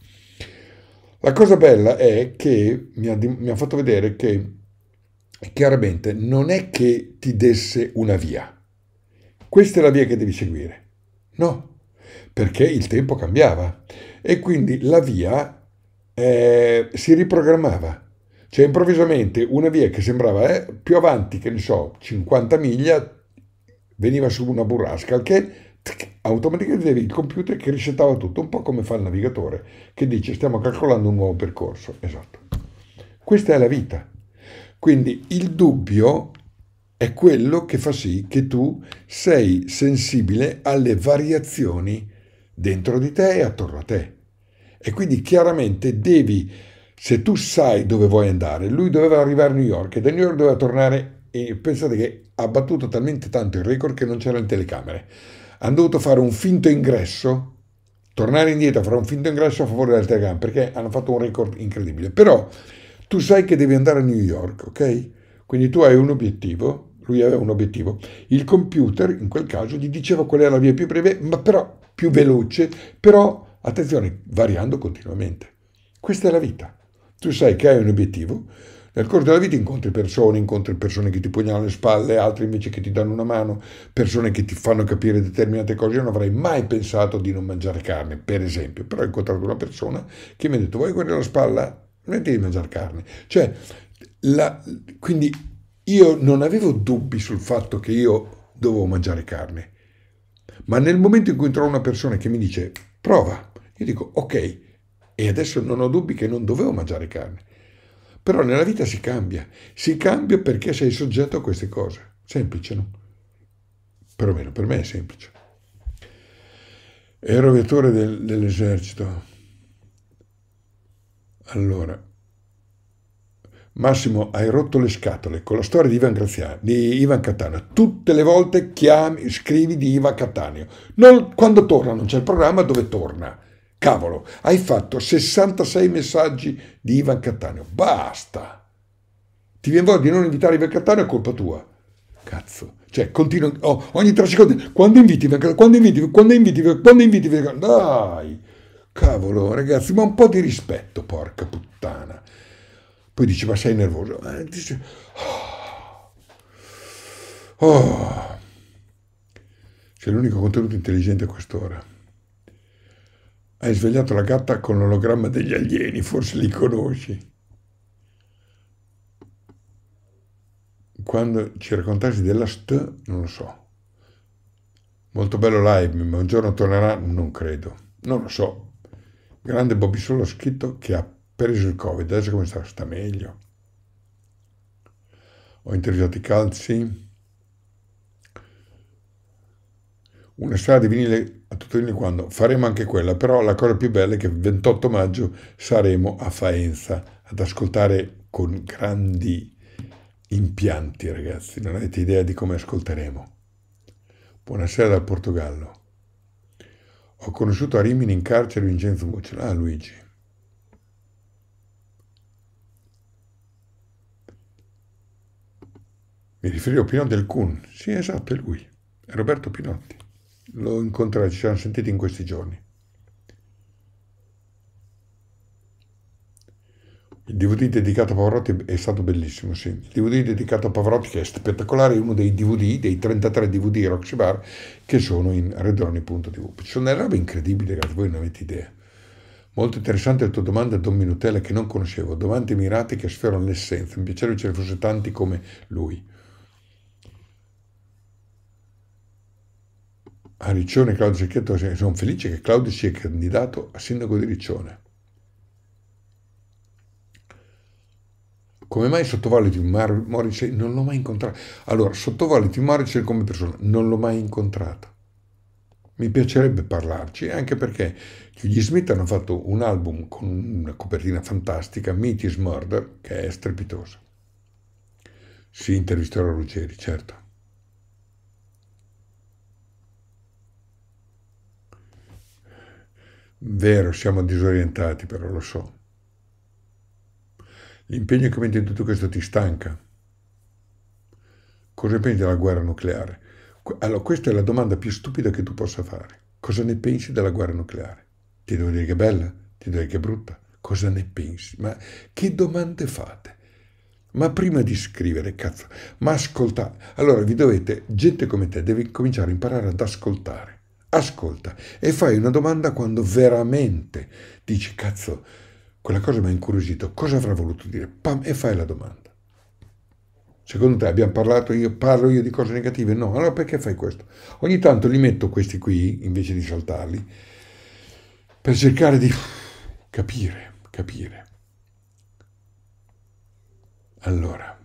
La cosa bella è che mi ha, mi ha fatto vedere che chiaramente non è che ti desse una via. Questa è la via che devi seguire. No, perché il tempo cambiava e quindi la via eh, si riprogrammava. Cioè improvvisamente una via che sembrava eh, più avanti, che ne so, 50 miglia, veniva su una burrasca, che automaticamente avevi il computer che risettava tutto, un po' come fa il navigatore, che dice stiamo calcolando un nuovo percorso. Esatto. Questa è la vita. Quindi il dubbio è quello che fa sì che tu sei sensibile alle variazioni dentro di te e attorno a te. E quindi chiaramente devi, se tu sai dove vuoi andare, lui doveva arrivare a New York e da New York doveva tornare e pensate che ha battuto talmente tanto il record che non c'erano le telecamere. Hanno dovuto fare un finto ingresso, tornare indietro, fare un finto ingresso a favore del telecamere perché hanno fatto un record incredibile. Però tu sai che devi andare a New York, ok? Quindi tu hai un obiettivo, lui aveva un obiettivo. Il computer, in quel caso, gli diceva qual era la via più breve, ma però più veloce, però, attenzione, variando continuamente. Questa è la vita. Tu sai che hai un obiettivo, nel corso della vita incontri persone, incontri persone che ti pugnano le spalle, altre invece che ti danno una mano, persone che ti fanno capire determinate cose. Io non avrei mai pensato di non mangiare carne, per esempio, però ho incontrato una persona che mi ha detto vuoi guardare la spalla? smetti di mangiare carne. Cioè, la, quindi io non avevo dubbi sul fatto che io dovevo mangiare carne, ma nel momento in cui trovo una persona che mi dice prova, io dico ok, e adesso non ho dubbi che non dovevo mangiare carne. Però nella vita si cambia, si cambia perché sei soggetto a queste cose. Semplice, no? Perlomeno per me è semplice. Ero vettore del, dell'esercito allora, Massimo, hai rotto le scatole con la storia di Ivan, Graziano, di Ivan Catania. Tutte le volte chiami, scrivi di Ivan Cattaneo. Non, quando torna, non c'è il programma dove torna. Cavolo, hai fatto 66 messaggi di Ivan Cattaneo. Basta! Ti viene voglia di non invitare Ivan Cattaneo, è colpa tua. Cazzo. Cioè, continua, oh, ogni tre secondi, quando inviti, quando inviti, quando inviti, quando inviti, quando inviti, dai! Cavolo, ragazzi, ma un po' di rispetto, porca puttana. Poi dice, ma sei nervoso? Eh, dice, oh. oh. C'è l'unico contenuto intelligente a quest'ora. Hai svegliato la gatta con l'ologramma degli alieni, forse li conosci. Quando ci raccontassi della ST, non lo so. Molto bello live, ma un giorno tornerà? Non credo. Non lo so, Grande Bobby Solo ha scritto che ha preso il Covid, adesso come sta? Sta meglio. Ho intervistato i calzi. Una strada di vinile a Totorino quando? Faremo anche quella, però la cosa più bella è che il 28 maggio saremo a Faenza ad ascoltare con grandi impianti, ragazzi. Non avete idea di come ascolteremo. Buonasera dal Portogallo. Ho conosciuto a Rimini in carcere Vincenzo Buccioli. Ah, Luigi. Mi riferivo a Pinotti del Kun. Sì, esatto, è lui. È Roberto Pinotti. L'ho incontrato, ci siamo sentiti in questi giorni. Il DVD dedicato a Pavarotti è stato bellissimo, sì. Il DVD dedicato a Pavarotti che è spettacolare, è uno dei DVD, dei 33 DVD Roxy Bar che sono in redroni.tv. Ci sono delle robe incredibili, ragazzi, voi non avete idea. Molto interessante la tua domanda, a Don Minutella, che non conoscevo. Domande mirate che sferano l'essenza. Mi piacerebbe che ce ne fossero tanti come lui. A Riccione, Claudio Cecchetto, sono felice che Claudio sia candidato a sindaco di Riccione. Come mai sottovaluti Mar- Morrissey? Non l'ho mai incontrato. Allora, sottovaluti Morrissey come persona? Non l'ho mai incontrato. Mi piacerebbe parlarci, anche perché gli Smith hanno fatto un album con una copertina fantastica, Meet is Murder, che è strepitosa. Si intervisterò Ruggeri, certo. Vero, siamo disorientati, però lo so. L'impegno che metti in tutto questo ti stanca. Cosa ne pensi della guerra nucleare? Allora, questa è la domanda più stupida che tu possa fare. Cosa ne pensi della guerra nucleare? Ti devo dire che è bella? Ti devo dire che è brutta? Cosa ne pensi? Ma che domande fate? Ma prima di scrivere, cazzo, ma ascoltate. Allora vi dovete, gente come te, devi cominciare a imparare ad ascoltare. Ascolta e fai una domanda quando veramente dici, cazzo, quella cosa mi ha incuriosito. Cosa avrà voluto dire? Pam, e fai la domanda. Secondo te abbiamo parlato io, parlo io di cose negative? No, allora perché fai questo? Ogni tanto li metto questi qui, invece di saltarli, per cercare di capire, capire. Allora,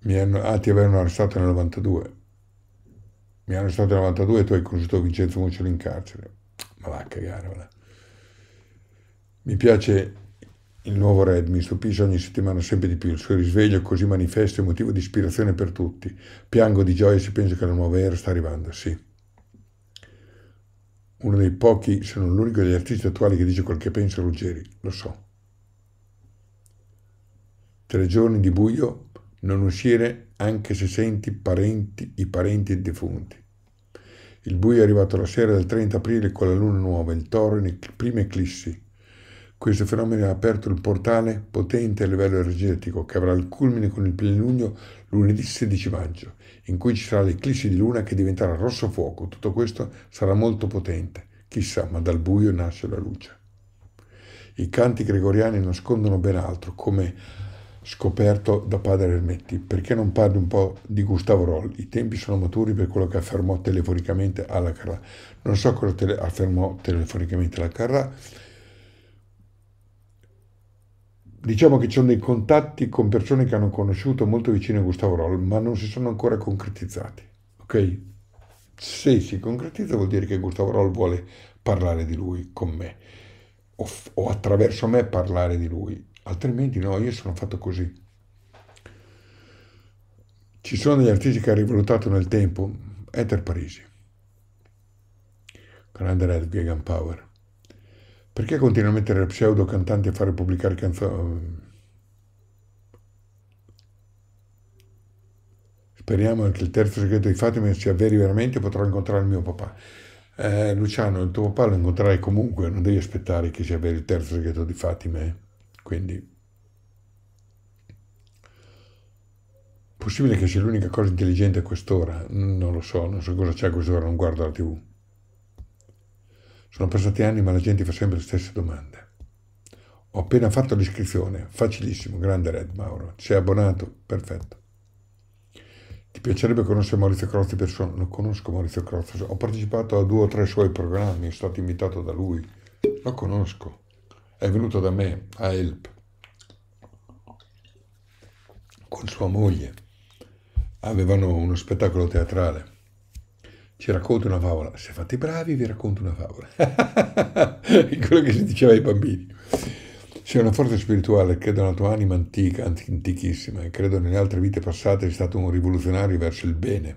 mi hanno, ah, ti avevano arrestato nel 92. Mi hanno arrestato nel 92 e tu hai conosciuto Vincenzo Muccioli in carcere. Ma va a cagare, va là. Mi piace il nuovo Red, mi stupisce ogni settimana sempre di più, il suo risveglio è così manifesto e motivo di ispirazione per tutti. Piango di gioia se penso che la nuova era sta arrivando, sì. Uno dei pochi, se non l'unico degli artisti attuali che dice quel che pensa Ruggeri, lo so. Tre giorni di buio, non uscire anche se senti parenti, i parenti defunti. Il buio è arrivato la sera del 30 aprile con la luna nuova, il toro in prima eclissi questo fenomeno ha aperto il portale potente a livello energetico che avrà il culmine con il plenilunio lunedì 16 maggio, in cui ci sarà l'eclissi di luna che diventerà rosso fuoco. Tutto questo sarà molto potente. Chissà, ma dal buio nasce la luce. I canti gregoriani nascondono ben altro, come scoperto da padre Ermetti. Perché non parli un po' di Gustavo Roll? I tempi sono maturi per quello che affermò telefonicamente alla Carrà. Non so cosa tele- affermò telefonicamente alla Carrà diciamo che ci sono dei contatti con persone che hanno conosciuto molto vicino a Gustavo Roll, ma non si sono ancora concretizzati. Ok? Se si concretizza vuol dire che Gustavo Roll vuole parlare di lui con me o, o attraverso me parlare di lui, altrimenti no, io sono fatto così. Ci sono degli artisti che ha rivalutato nel tempo, Ether Parisi, grande Red Gegenpower. Power perché continua a mettere pseudo cantanti a fare pubblicare canzoni? Speriamo che il terzo segreto di Fatima sia veri veramente potrò incontrare il mio papà. Eh, Luciano, il tuo papà lo incontrerai comunque, non devi aspettare che sia veri il terzo segreto di Fatima. Eh? Quindi... Possibile che sia l'unica cosa intelligente a quest'ora? Non lo so, non so cosa c'è a quest'ora, non guardo la tv. Sono passati anni ma la gente fa sempre le stesse domande. Ho appena fatto l'iscrizione, facilissimo, grande Red Mauro, sei abbonato, perfetto. Ti piacerebbe conoscere Maurizio Crozzi persona? Non conosco Maurizio Crozzi, ho partecipato a due o tre suoi programmi, sono stato invitato da lui, lo conosco, è venuto da me a Help con sua moglie, avevano uno spettacolo teatrale ci racconta una favola. Se fate i bravi vi racconto una favola. quello che si diceva ai bambini. C'è una forza spirituale, credo nella tua anima antica, antichissima, e credo nelle altre vite passate sei stato un rivoluzionario verso il bene.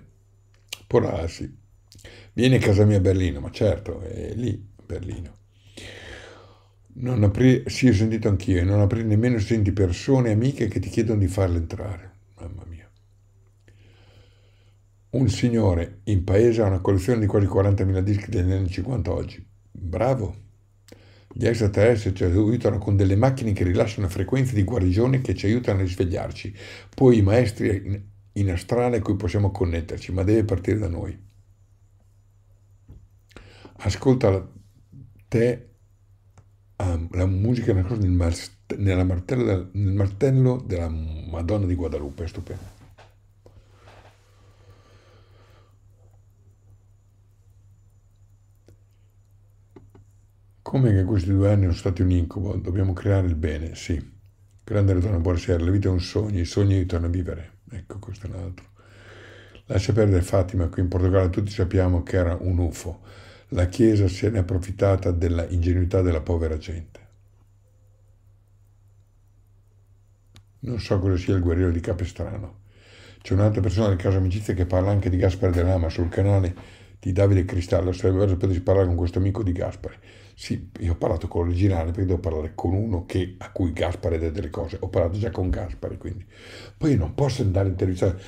Porasi. Vieni a casa mia a Berlino, ma certo, è lì, Berlino. Non apri, sì, ho sentito anch'io, e non apri nemmeno senti persone, amiche che ti chiedono di farle entrare. Mamma mia. Un signore in paese ha una collezione di quasi 40.000 dischi degli anni 50 oggi. Bravo! Gli extraterrestri ci aiutano con delle macchine che rilasciano frequenze di guarigione che ci aiutano a risvegliarci. Poi i maestri in astrale a cui possiamo connetterci, ma deve partire da noi. Ascolta te la musica nascosta nel, martello, nel martello della Madonna di Guadalupe, è stupendo. Come che questi due anni sono stati un incubo, dobbiamo creare il bene, sì. Grande ritorno, buonasera, la vita è un sogno, i sogni ritornano a vivere. Ecco, questo è un altro. Lascia perdere Fatima, qui in Portogallo tutti sappiamo che era un UFO. La Chiesa se ne è approfittata della ingenuità della povera gente. Non so cosa sia il guerriero di Capestrano. C'è un'altra persona del caso amicizia che parla anche di Gaspare De Lama sul canale di Davide Cristallo. Sarebbe bello potersi parlare con questo amico di Gaspare sì, io ho parlato con l'originale perché devo parlare con uno che, a cui Gaspare dà delle cose. Ho parlato già con Gaspare, quindi. Poi io non posso andare a intervistare.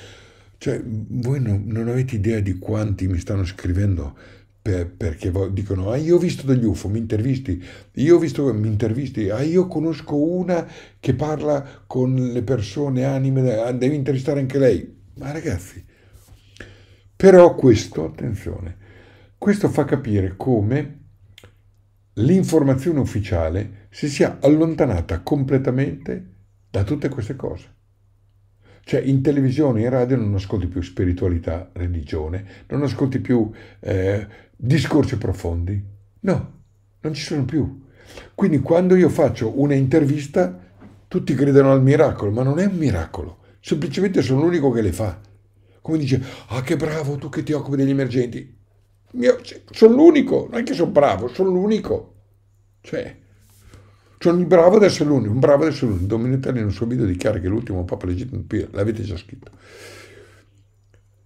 Cioè, voi non, non avete idea di quanti mi stanno scrivendo per, perché dicono, ah, io ho visto degli UFO, mi intervisti, io ho visto, mi intervisti, ah, io conosco una che parla con le persone anime, ah, devi intervistare anche lei. Ma ragazzi, però questo, attenzione, questo fa capire come l'informazione ufficiale si sia allontanata completamente da tutte queste cose. Cioè in televisione, in radio non ascolti più spiritualità, religione, non ascolti più eh, discorsi profondi. No, non ci sono più. Quindi quando io faccio una intervista tutti gridano al miracolo, ma non è un miracolo, semplicemente sono l'unico che le fa. Come dice, ah che bravo tu che ti occupi degli emergenti. Io sono l'unico, non è che sono bravo, sono l'unico. Cioè, sono il bravo ad essere l'unico, un bravo ad essere l'unico. Dominatelli in un suo video dichiara che l'ultimo papa legittimo, l'avete già scritto.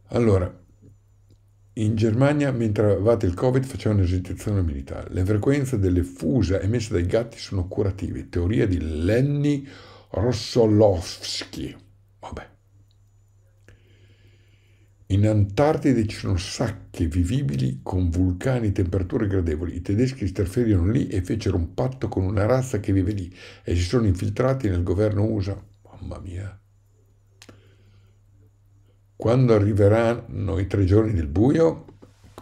Allora, in Germania, mentre avevate il Covid, facevano esercitazione militare. Le frequenze delle fusa emesse dai gatti sono curative. Teoria di Lenny Rossolowski. Vabbè. In Antartide ci sono sacche vivibili con vulcani e temperature gradevoli. I tedeschi interferirono lì e fecero un patto con una razza che vive lì e si sono infiltrati nel governo USA. Mamma mia. Quando arriveranno i tre giorni del buio,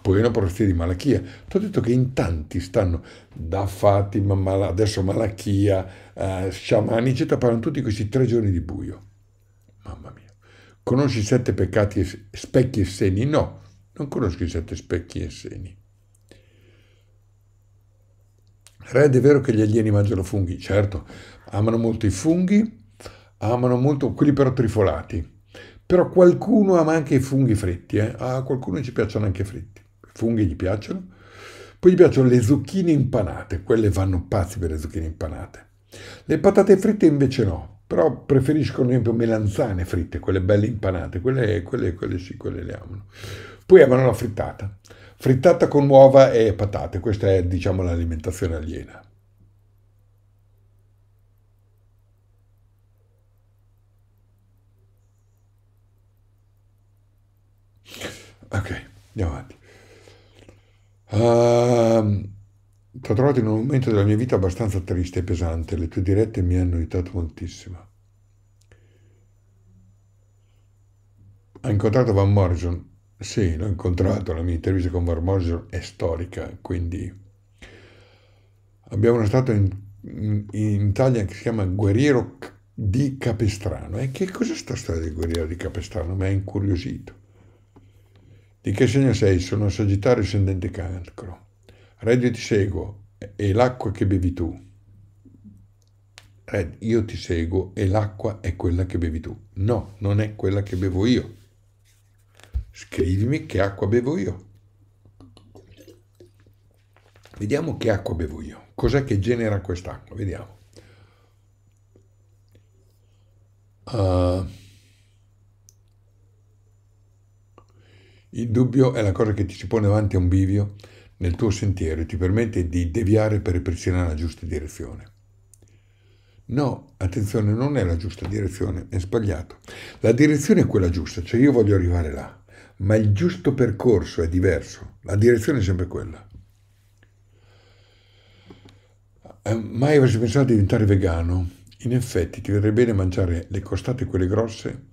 poi una profezia di Malachia. Ti ho detto che in tanti stanno da Fatima, Mal- adesso Malachia, eh, Sciamani, eccetera, parlano tutti questi tre giorni di buio. Mamma mia. Conosci i sette peccati, specchi e seni? No, non conosco i sette specchi e seni. Red è vero che gli alieni mangiano funghi, certo, amano molto i funghi, amano molto quelli però trifolati. Però qualcuno ama anche i funghi fritti, eh? a qualcuno ci piacciono anche fritti. I funghi gli piacciono. Poi gli piacciono le zucchine impanate, quelle vanno pazzi per le zucchine impanate. Le patate fritte invece no però preferiscono ad esempio melanzane fritte, quelle belle impanate, quelle, quelle, quelle sì, quelle le amano. Poi amano la frittata, frittata con uova e patate, questa è diciamo l'alimentazione aliena. Ok, andiamo avanti. Um, ti ho trovato in un momento della mia vita abbastanza triste e pesante, le tue dirette mi hanno aiutato moltissimo. Hai incontrato Van Morrison? Sì, l'ho incontrato, la mia intervista con Van Morrison è storica, quindi abbiamo uno stato in, in, in Italia che si chiama Guerriero di Capestrano. E che cos'è sta storia del Guerriero di Capestrano? Mi ha incuriosito. Di che segno sei? Sono Sagittario ascendente cancro. Regge ti seguo e l'acqua che bevi tu. Red, io ti seguo e l'acqua è quella che bevi tu. No, non è quella che bevo io. Scrivimi che acqua bevo io. Vediamo che acqua bevo io. Cos'è che genera quest'acqua? Vediamo. Uh, il dubbio è la cosa che ti si pone davanti a un bivio nel tuo sentiero e ti permette di deviare per ripristinare la giusta direzione. No, attenzione, non è la giusta direzione, è sbagliato. La direzione è quella giusta, cioè io voglio arrivare là, ma il giusto percorso è diverso, la direzione è sempre quella. Eh, mai avessi pensato di diventare vegano? In effetti ti verrebbe bene mangiare le costate quelle grosse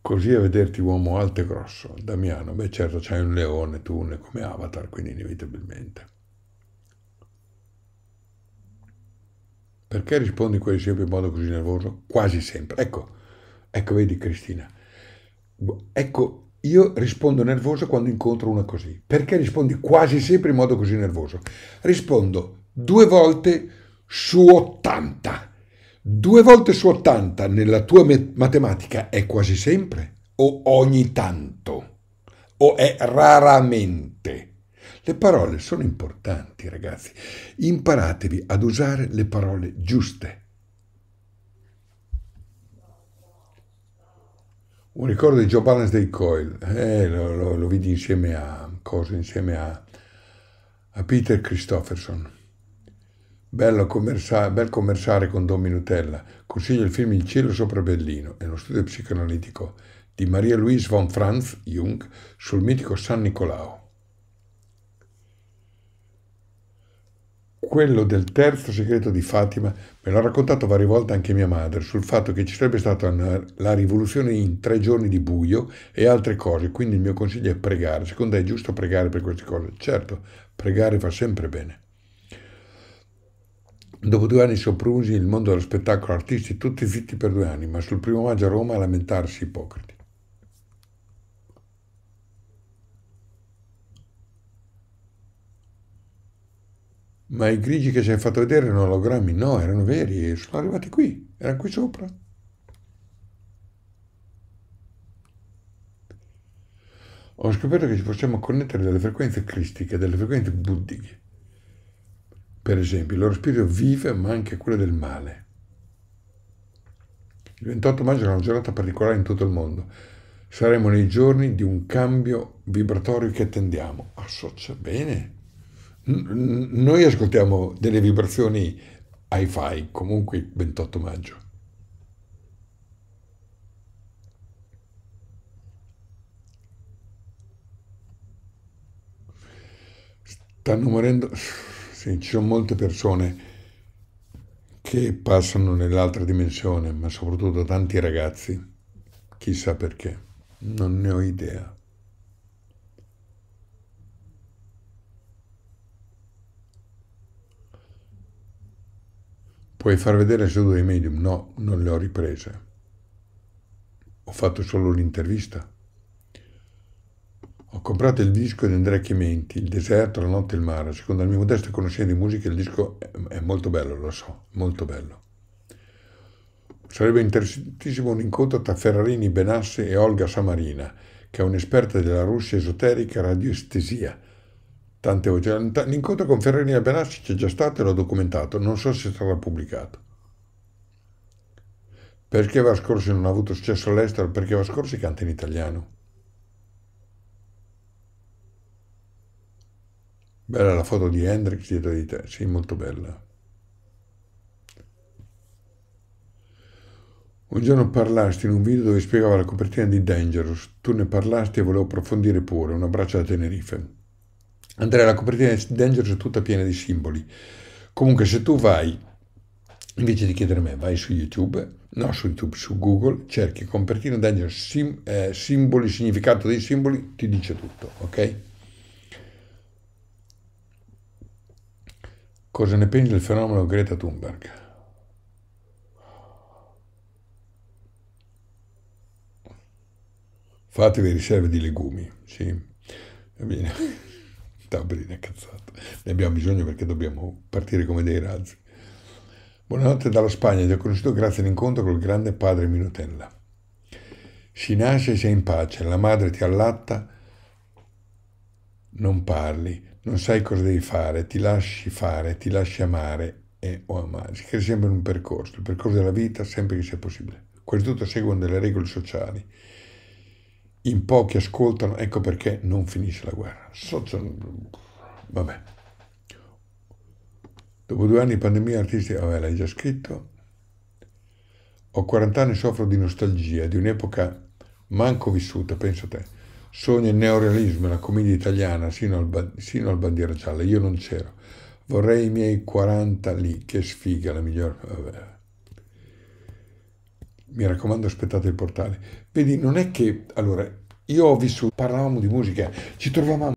Così a vederti uomo alto e grosso, Damiano, beh certo c'hai un leone, tu ne come avatar, quindi inevitabilmente. Perché rispondi quasi sempre in modo così nervoso? Quasi sempre. Ecco, ecco, vedi Cristina. Ecco, io rispondo nervoso quando incontro una così. Perché rispondi quasi sempre in modo così nervoso? Rispondo due volte su 80. Due volte su 80 nella tua matematica è quasi sempre o ogni tanto o è raramente. Le parole sono importanti, ragazzi. Imparatevi ad usare le parole giuste. Un ricordo di Joe Balance dei Coil, eh, lo, lo, lo, vidi insieme a, cosa, insieme a, a Peter Christofferson. Bello commercia- bel commerciare con Don Minutella. Consiglio il film Il cielo sopra Bellino e lo studio psicoanalitico di Maria Louise von Franz Jung sul mitico San Nicolao. Quello del terzo segreto di Fatima me l'ha raccontato varie volte anche mia madre sul fatto che ci sarebbe stata una, la rivoluzione in tre giorni di buio e altre cose, quindi il mio consiglio è pregare. Secondo te è giusto pregare per queste cose? Certo, pregare fa sempre bene. Dopo due anni soprusi, il mondo dello spettacolo, artisti tutti zitti per due anni, ma sul primo maggio a Roma a lamentarsi ipocriti. Ma i grigi che ci hai fatto vedere erano ologrammi? No, erano veri e sono arrivati qui, erano qui sopra. Ho scoperto che ci possiamo connettere delle frequenze cristiche, delle frequenze buddiche per esempio, il loro spirito vive ma anche quello del male. Il 28 maggio è una giornata particolare in tutto il mondo. Saremo nei giorni di un cambio vibratorio che attendiamo. Associa ah, bene. Noi ascoltiamo delle vibrazioni hi-fi, comunque il 28 maggio. Stanno morendo sì, ci sono molte persone che passano nell'altra dimensione, ma soprattutto tanti ragazzi, chissà perché, non ne ho idea. Puoi far vedere le sedute dei medium? No, non le ho riprese. Ho fatto solo l'intervista. Ho comprato il disco di Andrea Chimenti, Il deserto, la notte e il mare. Secondo la mia modesta conoscenza di musica il disco è molto bello, lo so, molto bello. Sarebbe interessantissimo un incontro tra Ferrarini Benasse e Olga Samarina, che è un'esperta della Russia esoterica radioestesia. Tante voci. L'incontro con Ferrarini e Benassi c'è già stato e l'ho documentato, non so se sarà pubblicato. Perché Vascorsi non ha avuto successo all'estero? Perché Vascorsi canta in italiano. Bella la foto di Hendrix dietro di te, sì, molto bella. Un giorno parlasti in un video dove spiegava la copertina di Dangerous, tu ne parlasti e volevo approfondire pure, un abbraccio da Tenerife. Andrea, la copertina di Dangerous è tutta piena di simboli. Comunque se tu vai, invece di chiedere a me, vai su YouTube, no su YouTube, su Google, cerchi copertina Dangerous, sim, eh, simboli, significato dei simboli, ti dice tutto, ok? Cosa ne pensi del fenomeno Greta Thunberg? Fatevi riserve di legumi, sì. Va bene. Tabrina, cazzata. Ne abbiamo bisogno perché dobbiamo partire come dei razzi. Buonanotte dalla Spagna, ti ho conosciuto grazie all'incontro col grande padre Minutella. Si nasce e sei in pace, la madre ti allatta, non parli, non sai cosa devi fare, ti lasci fare, ti lasci amare e, o amare. Si crea sempre un percorso, il percorso della vita sempre che sia possibile. Quasi tutto seguono delle regole sociali. In pochi ascoltano, ecco perché non finisce la guerra. Socio... Vabbè. Dopo due anni di pandemia artisti, vabbè l'hai già scritto. Ho 40 anni e soffro di nostalgia, di un'epoca manco vissuta, penso a te Sogno il neorealismo e la commedia italiana sino al, sino al bandiera gialla. Io non c'ero. Vorrei i miei 40 lì. Che sfiga, la miglior... Vabbè. Mi raccomando, aspettate il portale. Vedi, non è che... Allora, io ho vissuto... Parlavamo di musica, ci trovavamo...